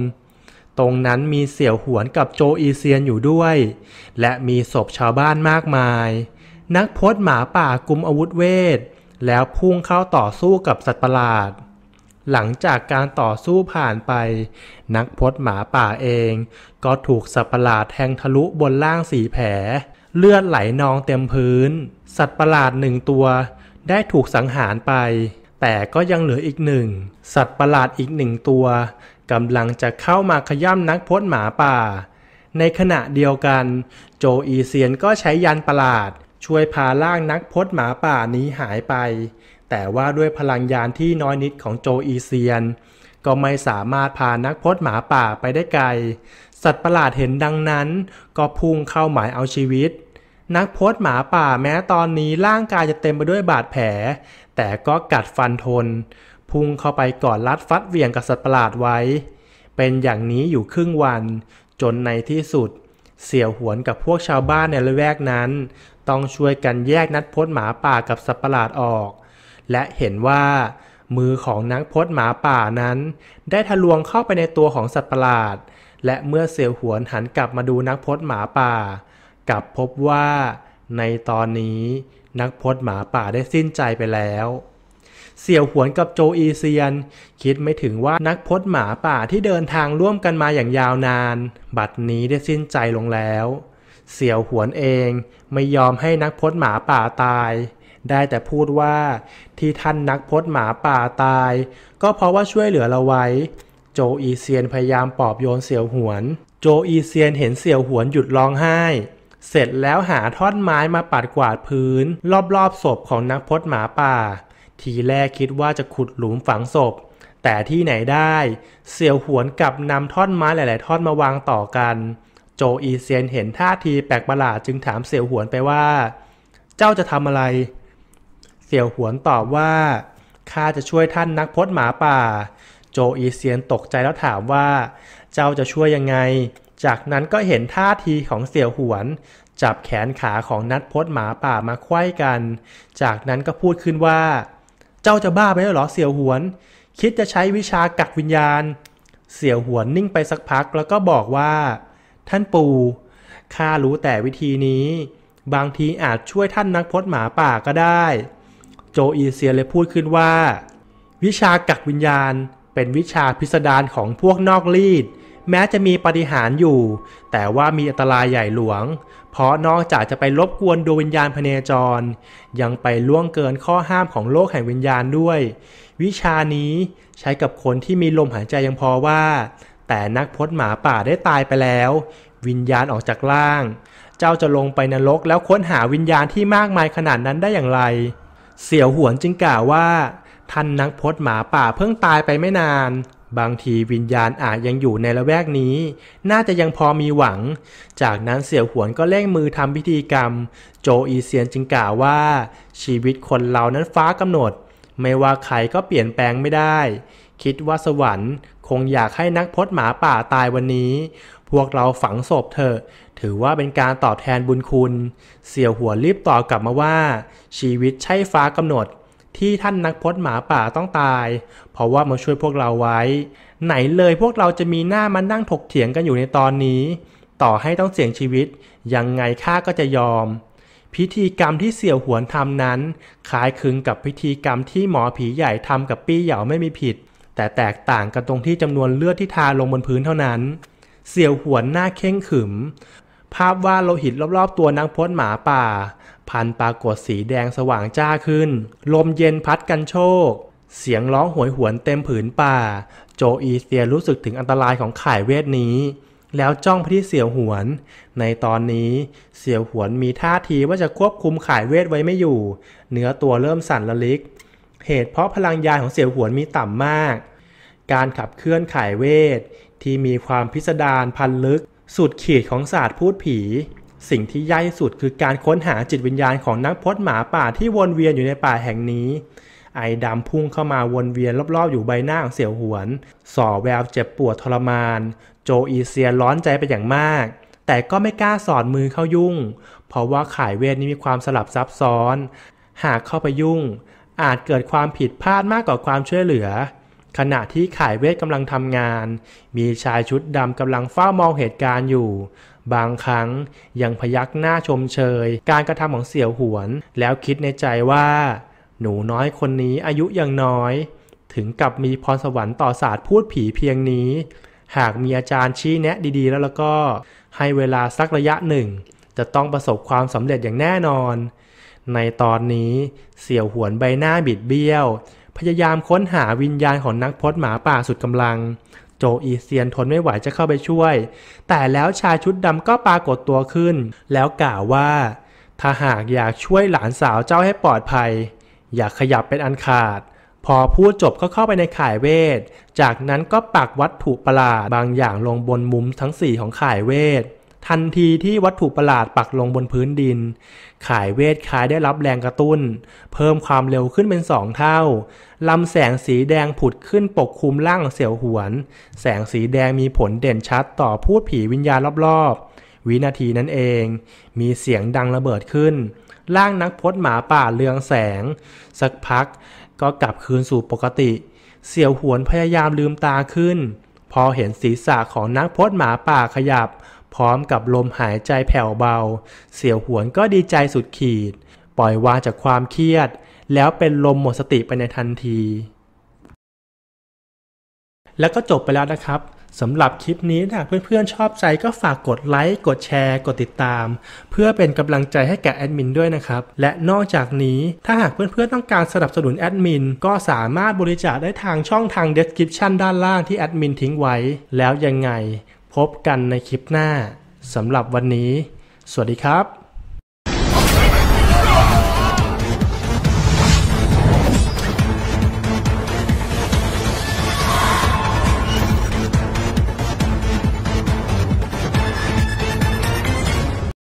Speaker 1: ตรงนั้นมีเสี่ยวหวนกับโจอีเซียนอยู่ด้วย และมีศพชาวบ้านมากมาย นักพจน์หมาป่ากุมอาวุธเวทแล้วพุ่งเข้าต่อสู้กับสัตว์ประหลาด หลังจากการต่อสู้ผ่านไป นักพจน์หมาป่าเอง ก็ถูกสัตว์ประหลาดแทงทะลุบนล่างสีแผลเลือดไหลนองเต็มพื้น สัตว์ประหลาดหนึ่งตัว ได้ถูกสังหารไป แต่ก็ยังเหลืออีกหนึ่งสัตว์ประหลาดอีกหนึ่งตัวกำลังจะเข้ามาขย้ำนักพจนหมาป่า ในขณะเดียวกัน โจอีเซียนก็ใช้ยันประหลาด ช่วยพาล่างนักพจนหมาป่านี้หายไป แต่ว่าด้วยพลังยานที่น้อยนิดของโจอีเซียน ก็ไม่สามารถพานักพจนหมาป่าไปได้ไกลสัตว์ประหลาดเห็นดังนั้น ก็พุ่งเข้าหมายเอาชีวิต นักพจนหมาป่าแม้ตอนนี้ร่างกายจะเต็มไปด้วยบาดแผล แต่ก็กัดฟันทนพุ่งเข้าไปกอดรัดฟัดเหวี่ยง กับสัตว์ประหลาดไว้ เป็นอย่างนี้อยู่ครึ่งวันจนในที่สุด เสี่ยวหวนกับพวกชาวบ้านในละแวกนั้น ต้องช่วยกันแยกนัดพดหมาป่ากับสัตว์ประหลาดออก และเห็นว่า มือของนักพดหมาป่านั้น ได้ทะลวงเข้าไปในตัวของสัตว์ประหลาด และเมื่อเสี่ยวหวนหันกลับมาดูนักพดหมาป่ากลับพบว่าในตอนนี้นักพดหมาป่าได้สิ้นใจไปแล้วเสี่ยวหวนกับโจอีเซียน คิดไม่ถึงว่านักพจน์หมาป่าที่เดินทางร่วมกันมาอย่างยาวนาน บัดนี้ได้สิ้นใจลงแล้ว เสี่ยวหวนเองไม่ยอมให้นักพจน์หมาป่าตาย ได้แต่พูดว่าที่ท่านนักพจน์หมาป่าตาย ก็เพราะว่าช่วยเหลือเราไว้ โจอีเซียนพยายามปลอบโยนเสี่ยวหวน โจอีเซียนเห็นเสี่ยวหวนหยุดร้องไห้ เสร็จแล้วหาท่อนไม้มาปัดกวาดพื้น รอบๆศพของนักพจน์หมาป่าทีแรกคิดว่าจะขุดหลุมฝังศพ แต่ที่ไหนได้ เสี่ยวหวนกับนำท่อนไม้หลาย ๆ ท่อนมาวางต่อกัน โจอีเซียนเห็นท่าทีแปลกประหลาดจึงถามเสี่ยวหวนไปว่า เจ้าจะทำอะไร เสี่ยวหวนตอบว่าข้าจะช่วยท่านนักพจน์หมาป่า โจอีเซียนตกใจแล้วถามว่า เจ้าจะช่วยยังไง จากนั้นก็เห็นท่าทีของเสี่ยวหวน จับแขนขาของนักพศหมาป่ามาควยกัน จากนั้นก็พูดขึ้นว่าเจ้าจะบ้าไปแล้วหรอเสี่ยวหวน คิดจะใช้วิชากักวิญญาณ เสี่ยวหวนนิ่งไปสักพักแล้วก็บอกว่า ท่านปู่ข้ารู้แต่วิธีนี้ บางทีอาจช่วยท่านนักพจน์หมาป่าก็ได้ โจอีเซียเลยพูดขึ้นว่า วิชากักวิญญาณเป็นวิชาพิสดารของพวกนอกลีดแม้จะมีปฏิหารอยู่ แต่ว่ามีอันตรายใหญ่หลวง เพราะนอกจากจะไปรบกวนดวงวิญญาณพเนจร ยังไปล่วงเกินข้อห้ามของโลกแห่งวิญญาณด้วย วิชานี้ใช้กับคนที่มีลมหายใจยังพอว่า แต่นักพจน์หมาป่าได้ตายไปแล้ว วิญญาณออกจากล่าง เจ้าจะลงไปนรกแล้วค้นหาวิญญาณที่มากมายขนาดนั้นได้อย่างไร เสี่ยวหวนจึงกล่าวว่าท่านนักพจน์หมาป่าเพิ่งตายไปไม่นานบางทีวิญญาณอาจยังอยู่ในละแวกนี้ น่าจะยังพอมีหวัง จากนั้นเสี่ยวหวนก็เร่งมือทำพิธีกรรม โจอีเซียนจึงกล่าวว่า ชีวิตคนเรานั้นฟ้ากำหนด ไม่ว่าใครก็เปลี่ยนแปลงไม่ได้ คิดว่าสวรรค์ คงอยากให้นักพจน์หมาป่าตายวันนี้ พวกเราฝังศพเถอะถือว่าเป็นการตอบแทนบุญคุณ เสี่ยวหัวรีบตอบกลับมาว่า ชีวิตใช่ฟ้ากำหนดที่ท่านนักพจน์หมาป่าต้องตาย เพราะว่ามาช่วยพวกเราไว้ ไหนเลยพวกเราจะมีหน้ามานั่งถกเถียงกันอยู่ในตอนนี้ ต่อให้ต้องเสี่ยงชีวิต ยังไงข้าก็จะยอม พิธีกรรมที่เสี่ยว หวนทำนั้น คล้ายคลึงกับพิธีกรรมที่หมอผีใหญ่ทำกับปี้เหยาไม่มีผิด แต่แตกต่างกันตรงที่จำนวนเลือดที่ทาลงบนพื้นเท่านั้น เสี่ยวหวนหน้าเข่งขึม ภาพวาดโลหิตรอบๆ ตัวนางพจน์หมาป่าพันปรากฏสีแดงสว่างจ้าขึ้น ลมเย็นพัดกันโชก เสียงร้องหวยหวนเต็มผืนป่า โจอีเซียรู้สึกถึงอันตรายของข่ายเวทนี้ แล้วจ้องพิที่เสียวหวน ในตอนนี้เสียวหวนมีท่าทีว่าจะควบคุมข่ายเวทไว้ไม่อยู่ เนื้อตัวเริ่มสั่นละลิก เหตุเพราะพลังยาของเสียวหวนมีต่ำมาก การขับเคลื่อนข่ายเวทที่มีความพิสดารพันลึกสุดขีดของศาสตร์พูดผีสิ่งที่ยากที่สุดคือการค้นหาจิตวิญญาณของนักพจน์หมาป่าที่วนเวียนอยู่ในป่าแห่งนี้ ไอดำพุ่งเข้ามาวนเวียนรอบๆอยู่ใบหน้าของเสี่ยวหวนส่อแววเจ็บปวดทรมาน โจอีเซียร้อนใจไปอย่างมาก แต่ก็ไม่กล้าสอดมือเข้ายุ่ง เพราะว่าขายเวทนี้มีความสลับซับซ้อน หากเข้าไปยุ่ง อาจเกิดความผิดพลาดมากกว่าความช่วยเหลือ ขณะที่ข่ายเวทกำลังทำงาน มีชายชุดดำกำลังเฝ้ามองเหตุการณ์อยู่บางครั้งยังพยักหน้าชมเชยการกระทำของเสี่ยวหวน แล้วคิดในใจว่าหนูน้อยคนนี้อายุยังน้อย ถึงกับมีพรสวรรค์ต่อศาสตร์พูดผีเพียงนี้ หากมีอาจารย์ชี้แนะดีๆ แล้วแล้วก็ให้เวลาสักระยะหนึ่งจะต้องประสบความสำเร็จอย่างแน่นอน ในตอนนี้เสี่ยวหวนใบหน้าบิดเบี้ยว พยายามค้นหาวิญญาณของนักพจน์หมาป่าสุดกำลังโจอีเซียนทนไม่ไหวจะเข้าไปช่วย แต่แล้วชายชุดดำก็ปรากฏตัวขึ้น แล้วกล่าวว่า ถ้าหากอยากช่วยหลานสาวเจ้าให้ปลอดภัย อย่าขยับเป็นอันขาด พอพูดจบก็เข้าไปในข่ายเวท จากนั้นก็ปักวัตถุประหลาดบางอย่างลงบนมุมทั้งสี่ของข่ายเวททันทีที่วัตถุประหลาดปักลงบนพื้นดิน ขายเวทขายได้รับแรงกระตุ้น เพิ่มความเร็วขึ้นเป็นสองเท่า ลำแสงสีแดงผุดขึ้นปกคลุมร่างเสี่ยวหวน แสงสีแดงมีผลเด่นชัดต่อพูดผีวิญญาณรอบๆ วินาทีนั้นเอง มีเสียงดังระเบิดขึ้น ร่างนักพจน์หมาป่าเลืองแสง สักพักก็กลับคืนสู่ปกติ เสี่ยวหวนพยายามลืมตาขึ้น พอเห็นศีรษะของนักพจน์หมาป่าขยับพร้อมกับลมหายใจแผ่วเบา เสียวหวนก็ดีใจสุดขีด ปล่อยวางจากความเครียด แล้วเป็นลมหมดสติไปในทันที แล้วก็จบไปแล้วนะครับ สำหรับคลิปนี้้าเพื่อนๆชอบใจก็ฝากกดไลค์ กดแชร์ กดติดตาม เพื่อเป็นกำลังใจให้แก่แอดมินด้วยนะครับ และนอกจากนี้ถ้าหากเพื่อนๆต้องการสนับสนุนแอดมิน ก็สามารถบริจาคได้ทางช่องทาง description ด้านล่างที่แอดมินทิ้งไว้แล้วยังไงพบกันในคลิปหน้า สำหรับวันนี้ สวัสดีครับ